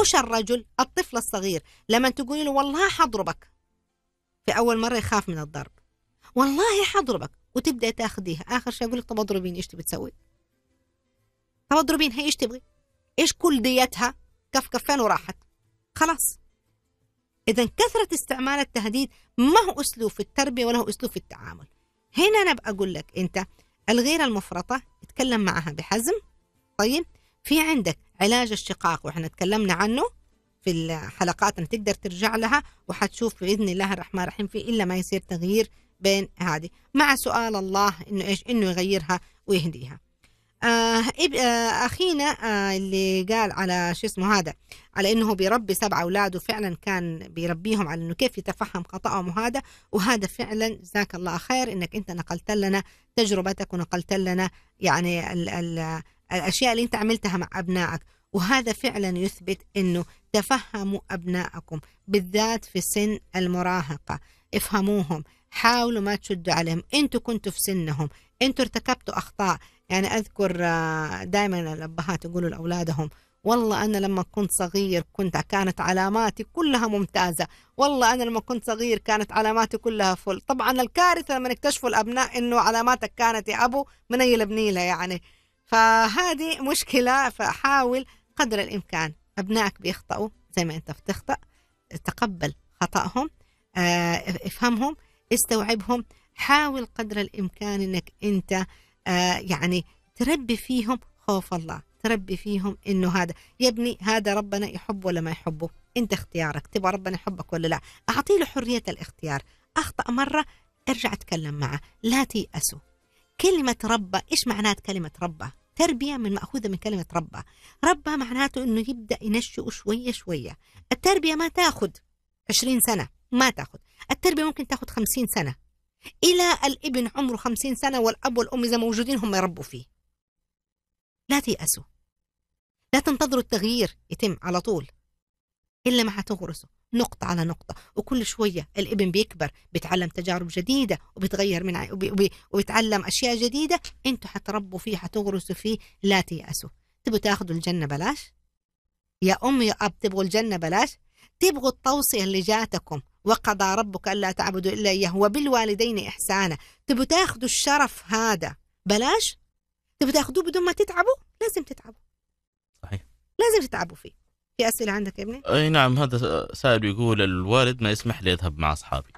مش الرجل الطفل الصغير لما تقولي له والله حضربك في أول مرة يخاف من الضرب والله حضربك وتبدا تاخذيها اخر شيء اقول لك طب اضربين ايش تبي تسوي طب اضربين هي ايش تبغي ايش كل ديتها كف كفين وراحت خلاص اذا كثره استعمال التهديد ما هو اسلوب في التربيه ولا هو اسلوب في التعامل هنا انا بقول لك انت الغيره المفرطه اتكلم معها بحزم طيب في عندك علاج الشقاق واحنا تكلمنا عنه في الحلقات اللي تقدر ترجع لها وحتشوف باذن الله الرحمن الرحيم في الا ما يصير تغيير بين هذه مع سؤال الله انه ايش انه يغيرها ويهديها آه،, آه اخينا آه اللي قال على شو اسمه هذا على انه بيربي سبع اولاد وفعلا كان بيربيهم على انه كيف يتفهم خطاهم وهذا وهذا فعلا جزاك الله خير انك انت نقلت لنا تجربتك ونقلت لنا يعني ال ال الاشياء اللي انت عملتها مع ابنائك وهذا فعلا يثبت انه تفهموا ابنائكم بالذات في سن المراهقه افهموهم حاولوا ما تشدوا عليهم انتوا كنتوا في سنهم انتوا ارتكبتوا اخطاء يعني اذكر آه، دائما الابهات يقولوا لاولادهم والله انا لما كنت صغير كنت كانت علاماتي كلها ممتازه والله انا لما كنت صغير كانت علاماتي كلها فل طبعا الكارثه لما يكتشفوا الابناء انه علاماتك كانت يا ابو من اي لبنيله يعني فهذه مشكله فحاول قدر الامكان ابنائك بيخطئوا زي ما انت بتخطأ تقبل خطأهم آه، افهمهم استوعبهم حاول قدر الامكان انك انت آه، يعني تربي فيهم خوف الله تربي فيهم انه هذا يا ابني هذا ربنا يحبه ولا ما يحبه انت اختيارك تبغى ربنا يحبك ولا لا اعطي له حريه الاختيار اخطا مره ارجع اتكلم معه لا تيأسوا كلمة ربة إيش معنات كلمة ربة تربية من مأخوذة من كلمة ربة ربة معناته أنه يبدأ ينشئه شوية شوية التربية ما تاخذ 20 سنة ما تاخذ التربيه ممكن تاخذ خمسين سنه الى الابن عمره خمسين سنه والاب والام اذا موجودين هم يربوا فيه لا تيأسوا لا تنتظروا التغيير يتم على طول إلا ما هتغرسوا نقطة على نقطة وكل شوية الابن بيكبر بيتعلم تجارب جديدة وبيتغير من ع... وبي... وبيتعلم أشياء جديدة أنتوا حتربوا فيه حتغرسوا فيه لا تيأسوا تبغوا تاخذوا الجنة بلاش يا أم يا أب تبغوا الجنة بلاش تبغوا التوصية اللي جاتكم وقضى ربك ألا تعبدوا إلا إياه وبالوالدين إحسانا تبوا تاخذوا الشرف هذا بلاش تبوا تاخذوه بدون ما تتعبوا لازم تتعبوا صحيح لازم تتعبوا فيه في أسئلة عندك يا ابني؟ أي نعم هذا سائل يقول الوالد ما يسمح لي أذهب مع أصحابي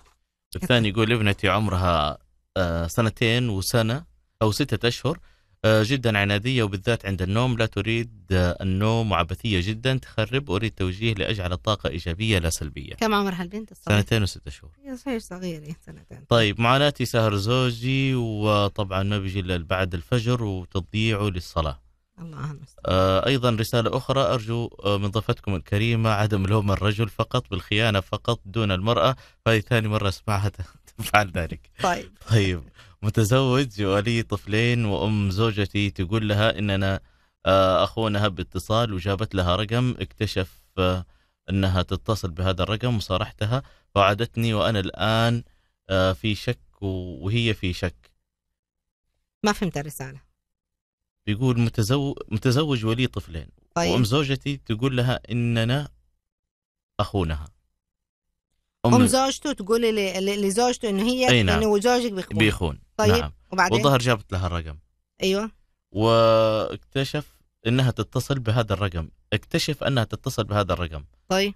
الثاني يقول ابنتي عمرها آه، سنتين وسنة أو ستة أشهر آه، جدا عنادية وبالذات عند النوم لا تريد آه، النوم وعبثية جدا تخرب أريد توجيه لأجعل الطاقة إيجابية لا سلبية كم عمرها البنت الصغيرة؟ سنتين وستة شهور صغير صغيرة سنتين طيب معاناتي سهر زوجي وطبعا ما بيجي إلا بعد الفجر وتضييعه للصلاة الله آه، ايضا رساله اخرى ارجو من ضيفتكم الكريمه عدم لوم الرجل فقط بالخيانه فقط دون المراه هذه ثاني مره اسمعها تفعل ذلك طيب طيب متزوج ولي طفلين وام زوجتي تقول لها اننا آه، اخونا هب اتصال وجابت لها رقم اكتشف آه، انها تتصل بهذا الرقم وصارحتها فعادتني وانا الان آه، في شك وهي في شك ما فهمت الرساله بيقول متزوج متزوج ولي طفلين طيب. وام زوجتي تقول لها اننا اخونها أم, أم زوجته تقول لزوجته إنه هي أي نعم. إنه زوجك بيخون بيخون طيب نعم. وبعدين والظهر جابت لها الرقم أيوه واكتشف انها تتصل بهذا الرقم اكتشف انها تتصل بهذا الرقم طيب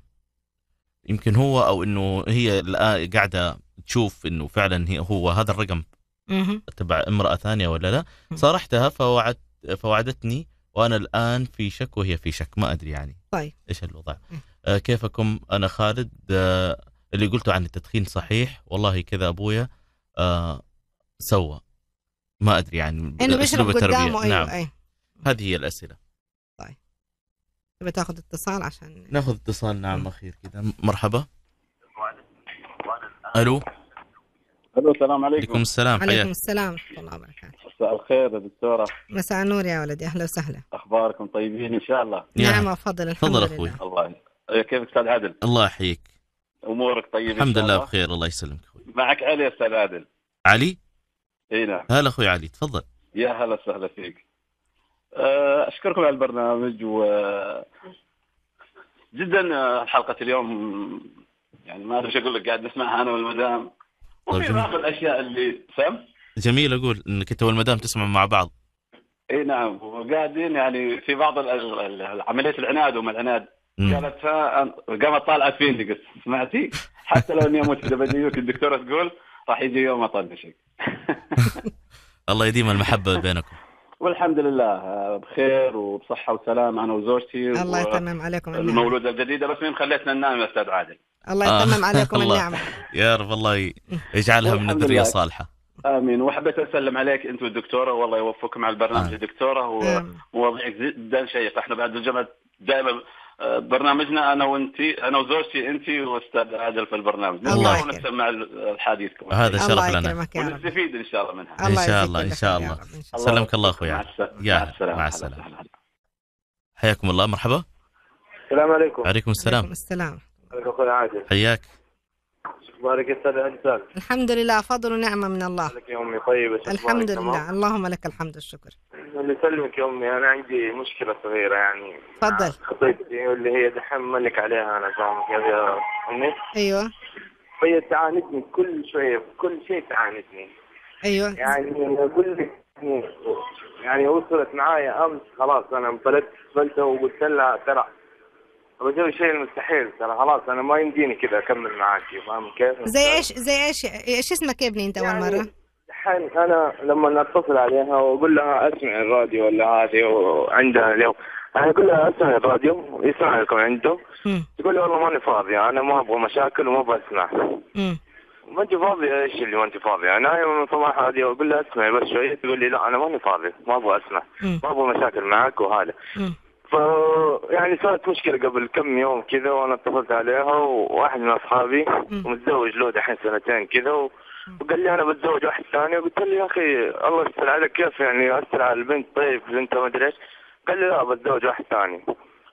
يمكن هو او انه هي الان قاعده تشوف انه فعلا هي هو هذا الرقم مه. تبع امراه ثانيه ولا لا صارحتها فوعد فوعدتني وانا الان في شك وهي في شك ما ادري يعني طيب ايش الوضع آه كيفكم انا خالد آه اللي قلته عن التدخين صحيح والله كذا ابويا آه سوى ما ادري عن يعني اسلوب التربيه أيوه، نعم أيوة. أيوة. هذه هي الاسئله طيب تبي تاخذ اتصال عشان ناخذ اتصال نعم اخير كذا مرحبا الو الو السلام عليكم عليكم السلام عليكم السلام ورحمه الله وبركاته مساء الخير يا دكتوره مساء النور يا ولدي اهلا وسهلا اخباركم طيبين ان شاء الله نعم افضل نعم. الحمد لله تفضل اخوي الله كيفك استاذ عادل الله يحييك امورك طيبه الحمد لله بخير الله يسلمك اخوي معك علي استاذ عادل علي؟ اي نعم هلا اخوي علي تفضل يا هلا وسهلا فيك أه، اشكركم على البرنامج و جدا أه، حلقه اليوم يعني ما ادري اقول لك قاعد نسمعها انا والمدام وفي بعض الاشياء اللي سم جميل اقول انك انت والمدام تسمعوا مع بعض اي نعم وقاعدين يعني في بعض عمليه العناد وما العناد قالت قامت طالعه فيني قلت سمعتي حتى لو اني اموت في دبليوك الدكتوره تقول راح يجي يوم اطنشك الله يديم المحبه بينكم والحمد لله بخير وبصحه وسلام انا وزوجتي الله يتمم عليكم المولوده الجديده بس مين خليتنا ننام يا استاذ عادل الله يتمم آه. عليكم النعمه يا رب الله يجعلها من الذريه صالحه امين وحبيت اسلم عليك انت والدكتوره والله يوفقكم على البرنامج الدكتوره ووضعك جدا شيق احنا بعد الجمعه دائما برنامجنا انا وانت انا وزوجتي انت واستاذ عادل في البرنامج الله يكرمك نسمع الحديث كمان هذا شرف لنا ونستفيد ان شاء الله منها ان شاء الله ان شاء الله سلمك الله اخوي مع السلامه مع السلامه حياكم الله مرحبا السلام عليكم وعليكم السلام اخوي عادل حياك اخبارك استاذ انسان الحمد لله فضل ونعمه من الله لك يا امي طيبه الحمد لله تمام؟ اللهم لك الحمد والشكر الله يسلمك يا امي انا عندي مشكله صغيره يعني تفضل خطيبتي اللي هي دحين ملك عليها انا فاهمك يا امي ايوه هي تعاندني كل شويه كل شيء تعاندني ايوه يعني اقول لك يعني وصلت معايا امس خلاص انا انفلت وقلت لها ترى بسوي شيء المستحيل ترى خلاص انا ما يمديني كذا اكمل معاك فاهم كيف؟ زي ايش زي ايش ايش اسمك يا ابني انت اول يعني مره؟ الحين انا لما اتصل عليها واقول لها اسمع الراديو ولا هذه وعندها اليوم انا اقول لها اسمع الراديو يسمع لكم عنده تقول لي والله ماني فاضيه انا ما ابغى مشاكل وما بسمع ما انت فاضيه ايش اللي ما انت فاضيه انا يوم أيوة صباح هذه اقول لها اسمعي بس شويه تقول لي لا انا ماني فاضي ما ابغى اسمع ما ابغى مشاكل معك وهذا ف يعني صارت مشكله قبل كم يوم كذا وانا اتصلت عليها وواحد من اصحابي متزوج له دحين سنتين كذا و... وقال لي انا بتزوج واحد ثاني قلت له يا اخي الله يستر عليك كيف يعني اثر على البنت طيب انت ما ادري ايش قال لي لا بتزوج واحد ثاني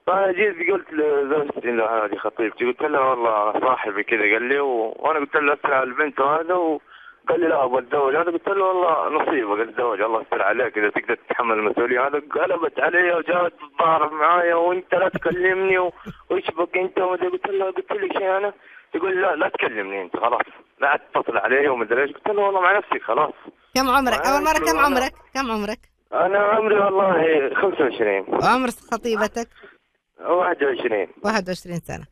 فانا جيت قلت لزوجتي هذه خطيبتي قلت لها والله صاحبي كذا قال لي و... وانا قلت له اثر على البنت وهذا و... قال لي لا ابغى اتزوج هذا قلت له والله نصيبك الزواج الله يستر عليك اذا تقدر تتحمل المسؤوليه هذا قلبت علي وجات تتضارب معايا وانت لا تكلمني وايش بك انت قلت له قلت لك شيء انا يقول لا لا تكلمني انت خلاص لا تتصل علي ومدري ايش قلت له والله مع نفسي خلاص كم عمرك اول مره كم عمرك كم عمرك انا عمري والله 25 وعمر خطيبتك 21 21 سنه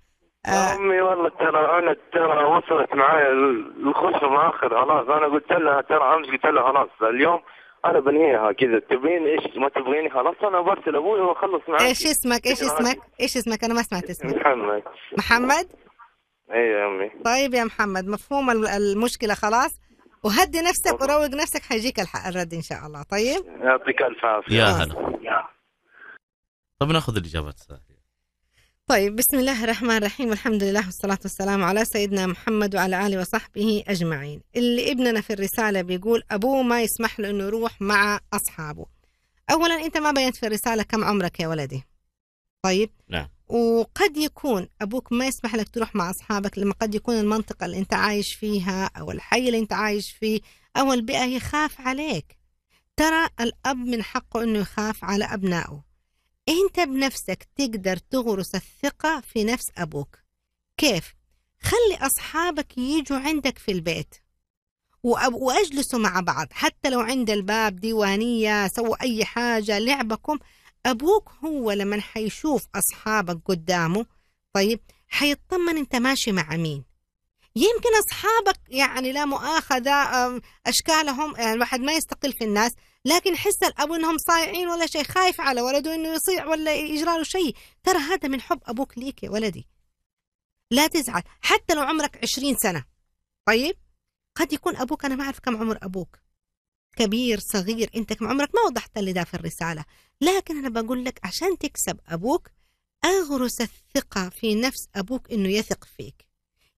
آه. امي والله ترى انا ترى وصلت معي الخصم اخر خلاص انا قلت لها ترى امس قلت لها خلاص اليوم انا بنهيها كذا تبين ايش ما تبغيني خلاص انا برسل ابوي واخلص معك ايش اسمك ايش اسمك ايش اسمك انا ما سمعت اسمك محمد محمد اي يا امي طيب يا محمد مفهوم المشكله خلاص وهدي نفسك وروق نفسك حيجيك الرد ان شاء الله طيب يعطيك الف عافيه يا هلا طب ناخذ الاجابات طيب بسم الله الرحمن الرحيم والحمد لله والصلاة والسلام على سيدنا محمد وعلى آله وصحبه أجمعين اللي ابننا في الرسالة بيقول أبوه ما يسمح له أنه يروح مع أصحابه أولا أنت ما بينت في الرسالة كم عمرك يا ولدي طيب نعم وقد يكون أبوك ما يسمح لك تروح مع أصحابك لما قد يكون المنطقة اللي أنت عايش فيها أو الحي اللي أنت عايش فيه أو البيئة يخاف عليك ترى الأب من حقه أنه يخاف على أبنائه أنت بنفسك تقدر تغرس الثقة في نفس أبوك كيف؟ خلي أصحابك يجوا عندك في البيت وأجلسوا مع بعض حتى لو عند الباب ديوانية سووا أي حاجة لعبكم أبوك هو لما حيشوف أصحابك قدامه طيب حيطمن أنت ماشي مع مين يمكن أصحابك يعني لا مؤاخذة أشكالهم يعني الواحد ما يستقل في الناس لكن حس الأب أنهم صايعين ولا شيء خايف على ولده أنه يصيع ولا يجرى له شيء ترى هذا من حب أبوك ليك يا ولدي لا تزعل حتى لو عمرك عشرين سنة طيب قد يكون أبوك أنا ما أعرف كم عمر أبوك كبير صغير أنت كم عمرك ما وضحت لي ده في الرسالة لكن أنا بقول لك عشان تكسب أبوك أغرس الثقة في نفس أبوك أنه يثق فيك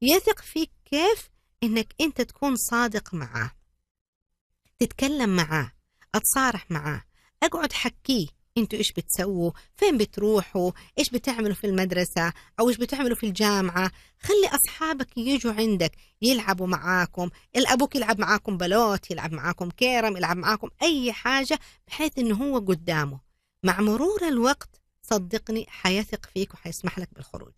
يثق فيك كيف؟ أنك أنت تكون صادق معاه تتكلم معاه اتصارح معاه اقعد حكيه انتوا ايش بتسووا فين بتروحوا ايش بتعملوا في المدرسة او ايش بتعملوا في الجامعة خلي اصحابك يجوا عندك يلعبوا معاكم الابوك يلعب معاكم بلوت يلعب معاكم كيرم يلعب معاكم اي حاجة بحيث انه هو قدامه مع مرور الوقت صدقني حيثق فيك وحيسمح لك بالخروج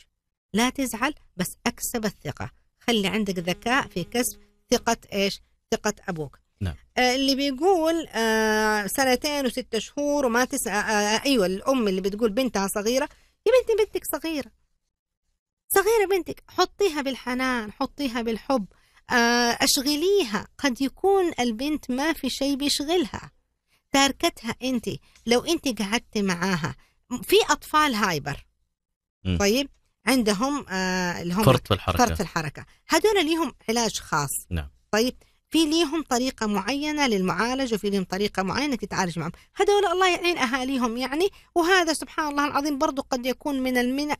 لا تزعل بس اكسب الثقة خلي عندك ذكاء في كسب ثقة ايش ثقة ابوك نعم آه، اللي بيقول آه، سنتين وستة شهور وما تسأل آه، أيوة الأم اللي بتقول بنتها صغيرة يا بنتي بنتك صغيرة صغيرة بنتك حطيها بالحنان حطيها بالحب أشغليها قد يكون البنت ما في شيء بيشغلها تاركتها أنت لو أنت قعدت معاها في أطفال هايبر م. طيب عندهم اللي هم فرط في الحركة فرط في الحركة هذول ليهم علاج خاص نعم طيب في ليهم طريقة معينة للمعالجة وفي ليهم طريقة معينة تتعالج معهم هذول الله يعين أهاليهم يعني وهذا سبحان الله العظيم برضو قد يكون من المنح,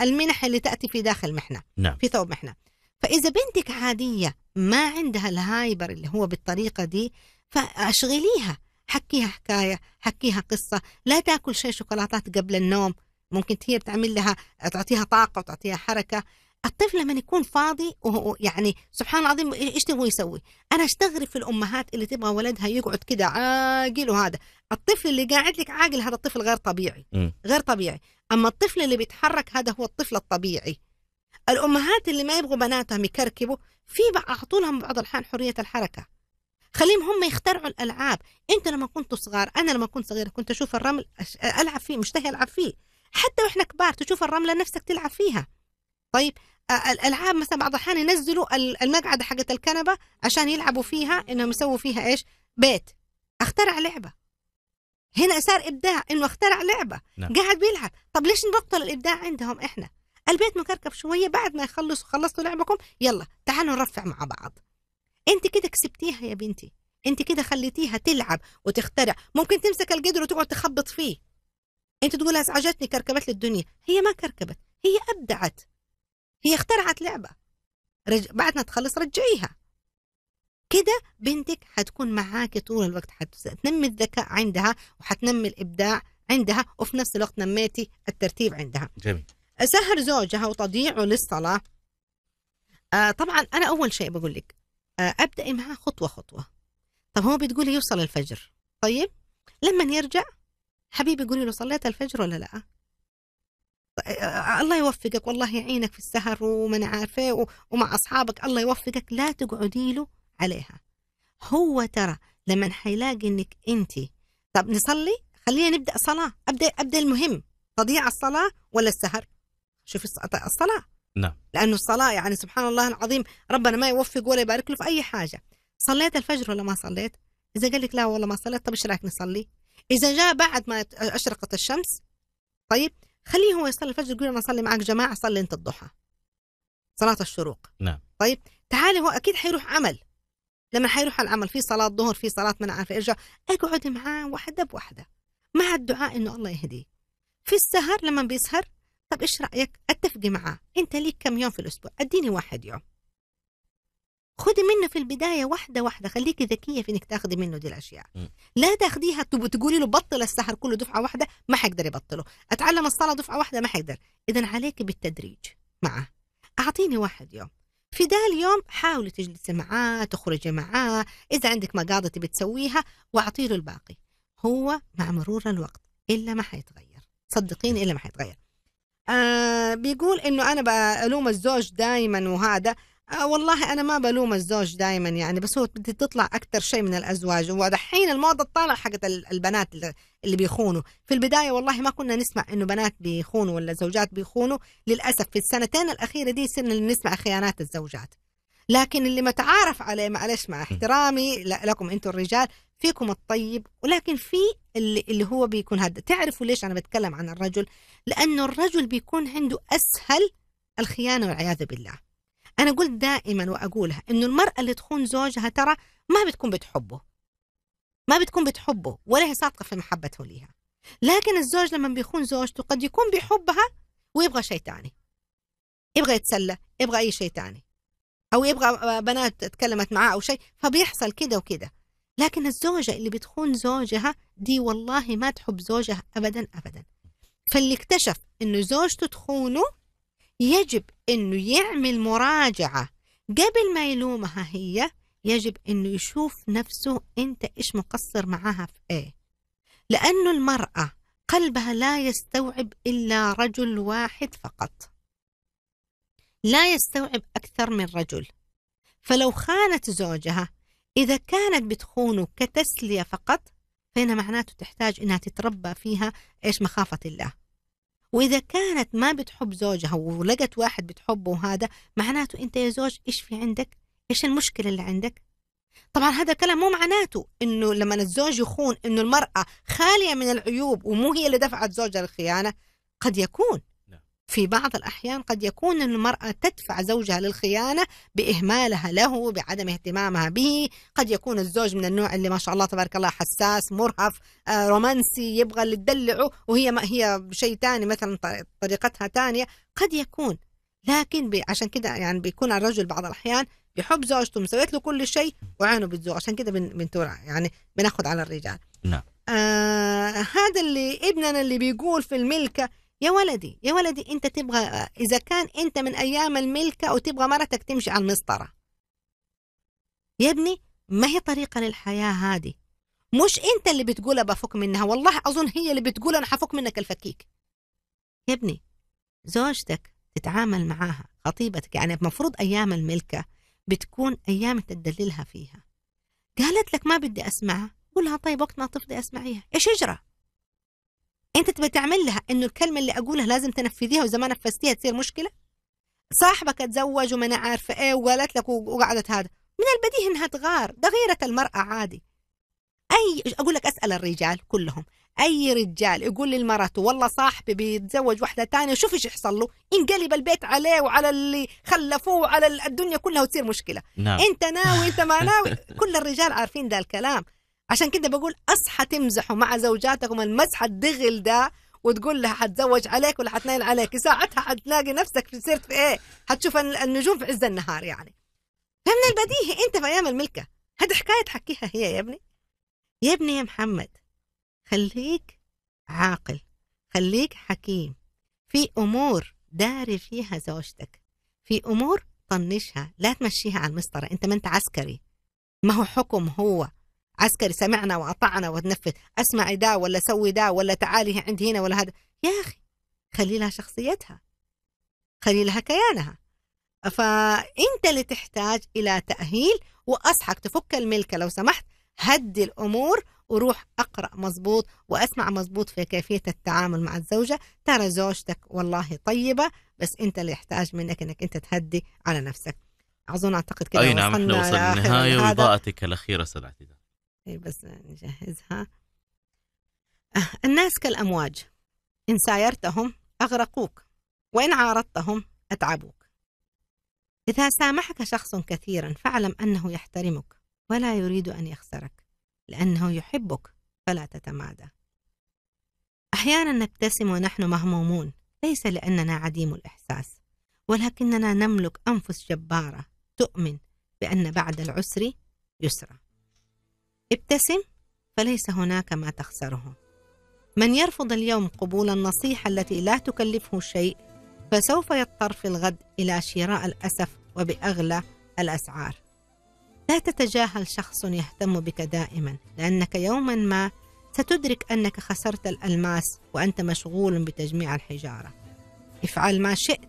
المنح اللي تأتي في داخل محنة نعم. في ثوب محنة فإذا بنتك عادية ما عندها الهايبر اللي هو بالطريقة دي فأشغليها حكيها حكاية حكيها قصة لا تاكل شيء شوكولاتات قبل النوم ممكن هي بتعمل لها تعطيها طاقة وتعطيها حركة الطفل لما يكون فاضي وهو يعني سبحان العظيم ايش تبغى يسوي؟ انا استغرب في الامهات اللي تبغى ولدها يقعد كده عاقل وهذا، الطفل اللي قاعد لك عاقل هذا الطفل غير طبيعي، غير طبيعي، اما الطفل اللي بيتحرك هذا هو الطفل الطبيعي. الامهات اللي ما يبغوا بناتهم يكركبوا في اعطوا لهم بعض الحين حريه الحركه. خليهم هم يخترعوا الالعاب، انت لما كنت صغار، انا لما كنت صغيره كنت اشوف الرمل العب فيه مشتهي العب فيه، حتى واحنا كبار تشوف الرمله نفسك تلعب فيها. طيب الالعاب مثلا بعض الاحيان ينزلوا المقعده حقت الكنبه عشان يلعبوا فيها انهم يسووا فيها ايش؟ بيت اخترع لعبه هنا صار ابداع انه اخترع لعبه نعم. قاعد بيلعب طب ليش نبطل الابداع عندهم احنا؟ البيت مكركب شويه بعد ما يخلصوا خلصتوا لعبكم يلا تعالوا نرفع مع بعض انت كده كسبتيها يا بنتي انت كده خليتيها تلعب وتخترع ممكن تمسك القدر وتقعد تخبط فيه انت تقول ازعجتني كركبت لي الدنيا هي ما كركبت هي ابدعت هي اخترعت لعبة رج... بعد ما تخلص رجعيها كده بنتك حتكون معاكي طول الوقت حتنمي الذكاء عندها وحتنمي الإبداع عندها وفي نفس الوقت نميتي الترتيب عندها جميل سهر زوجها وتضيعه للصلاة آه طبعا أنا أول شيء بقول لك آه أبدأ معها خطوة خطوة طب هو بتقولي يوصل الفجر طيب لما يرجع حبيبي قولي له صليت الفجر ولا لا الله يوفقك والله يعينك في السهر وما انا عارفه ومع اصحابك الله يوفقك لا تقعدي له عليها هو ترى لما حيلاقي انك انت طب نصلي خلينا نبدا صلاه ابدا ابدا المهم تضيع الصلاه ولا السهر شوف الصلاه نعم لانه الصلاه يعني سبحان الله العظيم ربنا ما يوفق ولا يبارك له في اي حاجه صليت الفجر ولا ما صليت اذا قال لك لا والله ما صليت طب ايش رايك نصلي اذا جاء بعد ما اشرقت الشمس طيب خليه هو يصلي الفجر يقول انا اصلي معك جماعه صلي انت الضحى صلاه الشروق نعم طيب تعالي هو اكيد حيروح عمل لما حيروح العمل في صلاه ظهر في صلاه ما انا ارجع اقعد معاه واحده بواحده مع الدعاء انه الله يهديه في السهر لما بيسهر طب ايش رايك اتفقي معاه انت ليك كم يوم في الاسبوع اديني واحد يوم خدي منه في البدايه واحده واحده خليكي ذكيه في انك تاخدي منه دي الاشياء م. لا تاخديها تقولي له بطل السحر كله دفعه واحده ما حيقدر يبطله اتعلم الصلاه دفعه واحده ما حيقدر اذا عليك بالتدريج معه اعطيني واحد يوم في ذا اليوم حاولي تجلسي معاه تخرجي معاه اذا عندك مقاضي تبي تسويها واعطي له الباقي هو مع مرور الوقت الا ما حيتغير صدقيني الا ما حيتغير آه بيقول انه انا بلوم الزوج دائما وهذا آه والله انا ما بلوم الزوج دائما يعني بس هو بدي تطلع اكثر شيء من الازواج ودحين الموضه طالعه حقت البنات اللي بيخونوا في البدايه والله ما كنا نسمع انه بنات بيخونوا ولا زوجات بيخونوا للاسف في السنتين الاخيره دي صرنا نسمع خيانات الزوجات لكن اللي متعارف عليه معلش مع احترامي لكم انتم الرجال فيكم الطيب ولكن في اللي, اللي هو بيكون هذا تعرفوا ليش انا بتكلم عن الرجل لانه الرجل بيكون عنده اسهل الخيانه والعياذ بالله أنا قلت دائما وأقولها إنه المرأة اللي تخون زوجها ترى ما بتكون بتحبه ما بتكون بتحبه ولا هي صادقة في محبته ليها لكن الزوج لما بيخون زوجته قد يكون بيحبها ويبغى شيء ثاني يبغى يتسلى يبغى أي شيء ثاني أو يبغى بنات تكلمت معاه أو شيء فبيحصل كده وكده لكن الزوجة اللي بتخون زوجها دي والله ما تحب زوجها أبدا أبدا فاللي اكتشف إنه زوجته تخونه يجب أنه يعمل مراجعة قبل ما يلومها هي يجب أنه يشوف نفسه أنت إيش مقصر معاها في إيه لأنه المرأة قلبها لا يستوعب إلا رجل واحد فقط لا يستوعب أكثر من رجل فلو خانت زوجها إذا كانت بتخونه كتسلية فقط فهنا معناته تحتاج إنها تتربى فيها إيش مخافة الله واذا كانت ما بتحب زوجها ولقت واحد بتحبه وهذا معناته انت يا زوج ايش في عندك ايش المشكله اللي عندك طبعا هذا الكلام مو معناته انه لما الزوج يخون انه المراه خاليه من العيوب ومو هي اللي دفعت زوجها للخيانه قد يكون في بعض الأحيان قد يكون المرأة تدفع زوجها للخيانة بإهمالها له بعدم اهتمامها به قد يكون الزوج من النوع اللي ما شاء الله تبارك الله حساس مرهف آه، رومانسي يبغى اللي تدلعه وهي ما هي شيء ثاني مثلا طريقتها ثانية قد يكون لكن عشان كده يعني بيكون الرجل بعض الأحيان يحب زوجته مسويت له كل شيء وعينه بتزوق عشان كده بنتورع يعني بناخذ على الرجال نعم آه هذا اللي ابننا اللي بيقول في الملكه يا ولدي يا ولدي انت تبغى اذا كان انت من ايام الملكه وتبغى مرتك تمشي على المسطره يا ابني ما هي طريقه للحياه هذه مش انت اللي بتقول بفك منها والله اظن هي اللي بتقول انا حفك منك الفكيك يا ابني زوجتك تتعامل معاها خطيبتك يعني المفروض ايام الملكه بتكون ايام تدللها فيها قالت لك ما بدي اسمعها قولها طيب وقت ما تفضي اسمعيها ايش اجرى انت تعمل لها انه الكلمه اللي اقولها لازم تنفذيها واذا ما نفذتيها تصير مشكله صاحبك اتزوج وما انا عارفه ايه وقالت لك وقعدت هذا من البديهي انها تغار ده غيره المراه عادي اي اقول لك اسال الرجال كلهم اي رجال يقول لمراته والله صاحبي بيتزوج واحده ثانيه شوف ايش يحصل له ينقلب البيت عليه وعلى اللي خلفوه وعلى الدنيا كلها وتصير مشكله نعم. انت ناوي انت ما ناوي كل الرجال عارفين ذا الكلام عشان كده بقول اصحى تمزحوا مع زوجاتكم المزح الدغل ده وتقول لها حتزوج عليك ولا حتنايل عليك ساعتها حتلاقي نفسك في صرت في ايه حتشوف النجوم في عز النهار يعني فمن البديهي انت في ايام الملكه هذه حكايه تحكيها هي يا ابني يا ابني يا محمد خليك عاقل خليك حكيم في امور داري فيها زوجتك في امور طنشها لا تمشيها على المسطره انت ما انت عسكري ما هو حكم هو عسكري سمعنا وأطعنا وتنفذ أسمعي دا ولا سوي دا ولا تعالي عندي هنا ولا هذا يا أخي خلي لها شخصيتها خلي لها كيانها فأنت اللي تحتاج إلى تأهيل وأصحك تفك الملكة لو سمحت هدي الأمور وروح أقرأ مزبوط وأسمع مزبوط في كيفية التعامل مع الزوجة ترى زوجتك والله طيبة بس أنت اللي يحتاج منك أنك أنت تهدي على نفسك أظن أعتقد كده أي نعم احنا وصلنا النهاية وإضاءتك الأخيرة سلعتي إيه، بس نجهزها الناس كالأمواج إن سايرتهم أغرقوك وإن عارضتهم أتعبوك إذا سامحك شخص كثيرا فاعلم أنه يحترمك ولا يريد أن يخسرك لأنه يحبك فلا تتمادى أحيانا نبتسم ونحن مهمومون ليس لأننا عديم الإحساس ولكننا نملك أنفس جبارة تؤمن بأن بعد العسر يسرا ابتسم فليس هناك ما تخسره من يرفض اليوم قبول النصيحة التي لا تكلفه شيء فسوف يضطر في الغد إلى شراء الأسف وبأغلى الأسعار لا تتجاهل شخص يهتم بك دائما لأنك يوما ما ستدرك أنك خسرت الألماس وأنت مشغول بتجميع الحجارة افعل ما شئت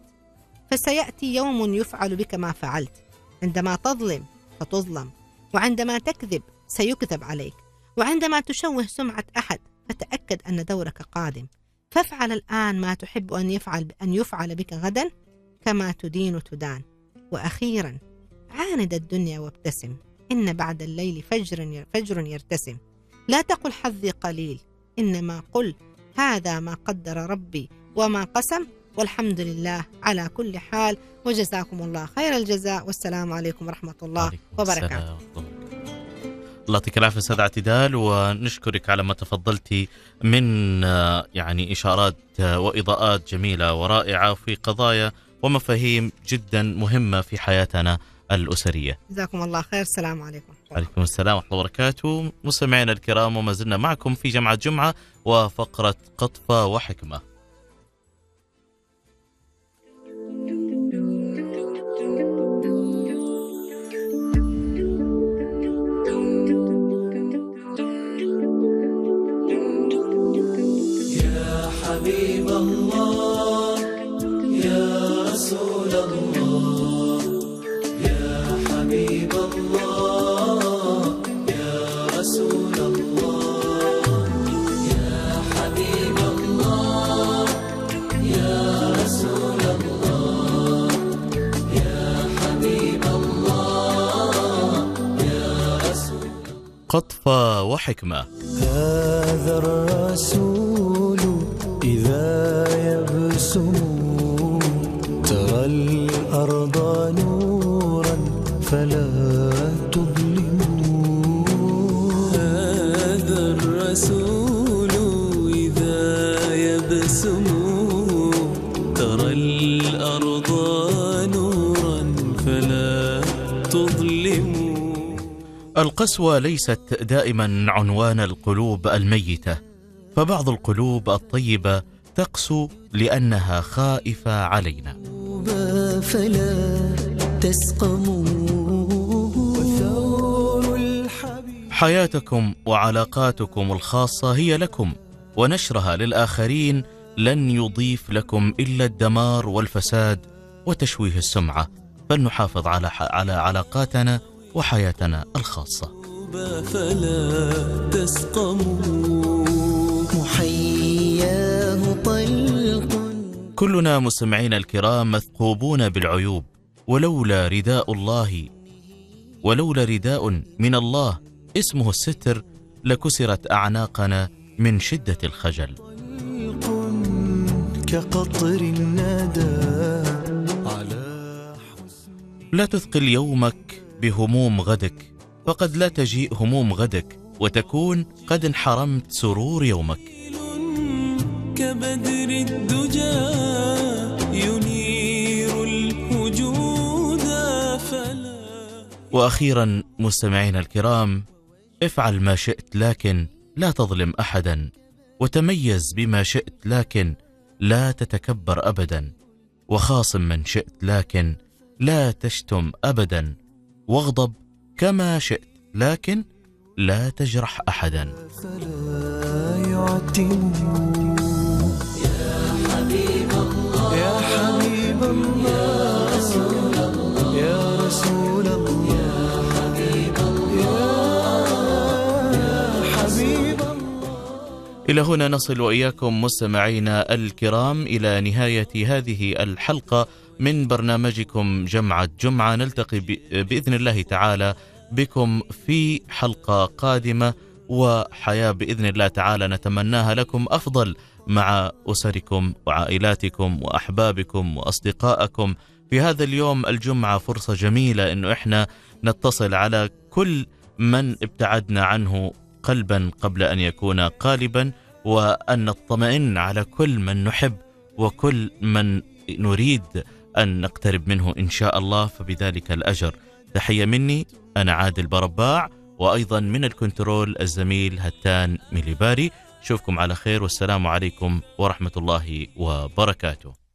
فسيأتي يوم يفعل بك ما فعلت عندما تظلم فتظلم وعندما تكذب سيكذب عليك وعندما تشوه سمعة أحد فتأكد أن دورك قادم فافعل الآن ما تحب أن يفعل أن يفعل بك غدا كما تدين تدان وأخيرا عاند الدنيا وابتسم إن بعد الليل فجر فجر يرتسم لا تقل حظي قليل إنما قل هذا ما قدر ربي وما قسم والحمد لله على كل حال وجزاكم الله خير الجزاء والسلام عليكم ورحمة الله وبركاته يعطيك العافيه استاذ اعتدال ونشكرك على ما تفضلتي من يعني اشارات واضاءات جميله ورائعه في قضايا ومفاهيم جدا مهمه في حياتنا الاسريه. جزاكم الله خير السلام عليكم. وعليكم السلام ورحمه الله وبركاته، مستمعينا الكرام وما زلنا معكم في جمعه جمعه وفقره قطفه وحكمه. قطفة وحكمة هذا الرسول إذا يبسم ترى الأرض نورا فلا تظلموا هذا الرسول إذا يبسم ترى الأرض القسوة ليست دائما عنوان القلوب الميتة فبعض القلوب الطيبة تقسو لأنها خائفة علينا فلا حياتكم وعلاقاتكم الخاصة هي لكم ونشرها للآخرين لن يضيف لكم إلا الدمار والفساد وتشويه السمعة فلنحافظ على على علاقاتنا وحياتنا الخاصة فلا محياه طلق كلنا مستمعينا الكرام مثقوبون بالعيوب ولولا رداء الله ولولا رداء من الله اسمه الستر لكسرت أعناقنا من شدة الخجل كقطر النادى على لا تثقل يومك بهموم غدك فقد لا تجيء هموم غدك وتكون قد انحرمت سرور يومك كبدر الدجى ينير الوجود فلا وأخيرا مستمعينا الكرام افعل ما شئت لكن لا تظلم أحدا وتميز بما شئت لكن لا تتكبر أبدا وخاصم من شئت لكن لا تشتم أبدا واغضب كما شئت لكن لا تجرح أحدا فلا يعتم يا حبيب الله يا حبيب الله يا رسول الله يا رسول الله يا حبيب الله يا حبيب الله إلى هنا نصل وإياكم مستمعينا الكرام إلى نهاية هذه الحلقة من برنامجكم جمعة جمعة نلتقي بإذن الله تعالى بكم في حلقة قادمة وحياة بإذن الله تعالى نتمناها لكم أفضل مع أسركم وعائلاتكم وأحبابكم وأصدقائكم في هذا اليوم الجمعة فرصة جميلة أنه إحنا نتصل على كل من ابتعدنا عنه قلبا قبل أن يكون قالبا وأن نطمئن على كل من نحب وكل من نريد أن نقترب منه إن شاء الله فبذلك الأجر تحية مني أنا عادل برباع وأيضا من الكنترول الزميل هتان ميليباري أشوفكم على خير والسلام عليكم ورحمة الله وبركاته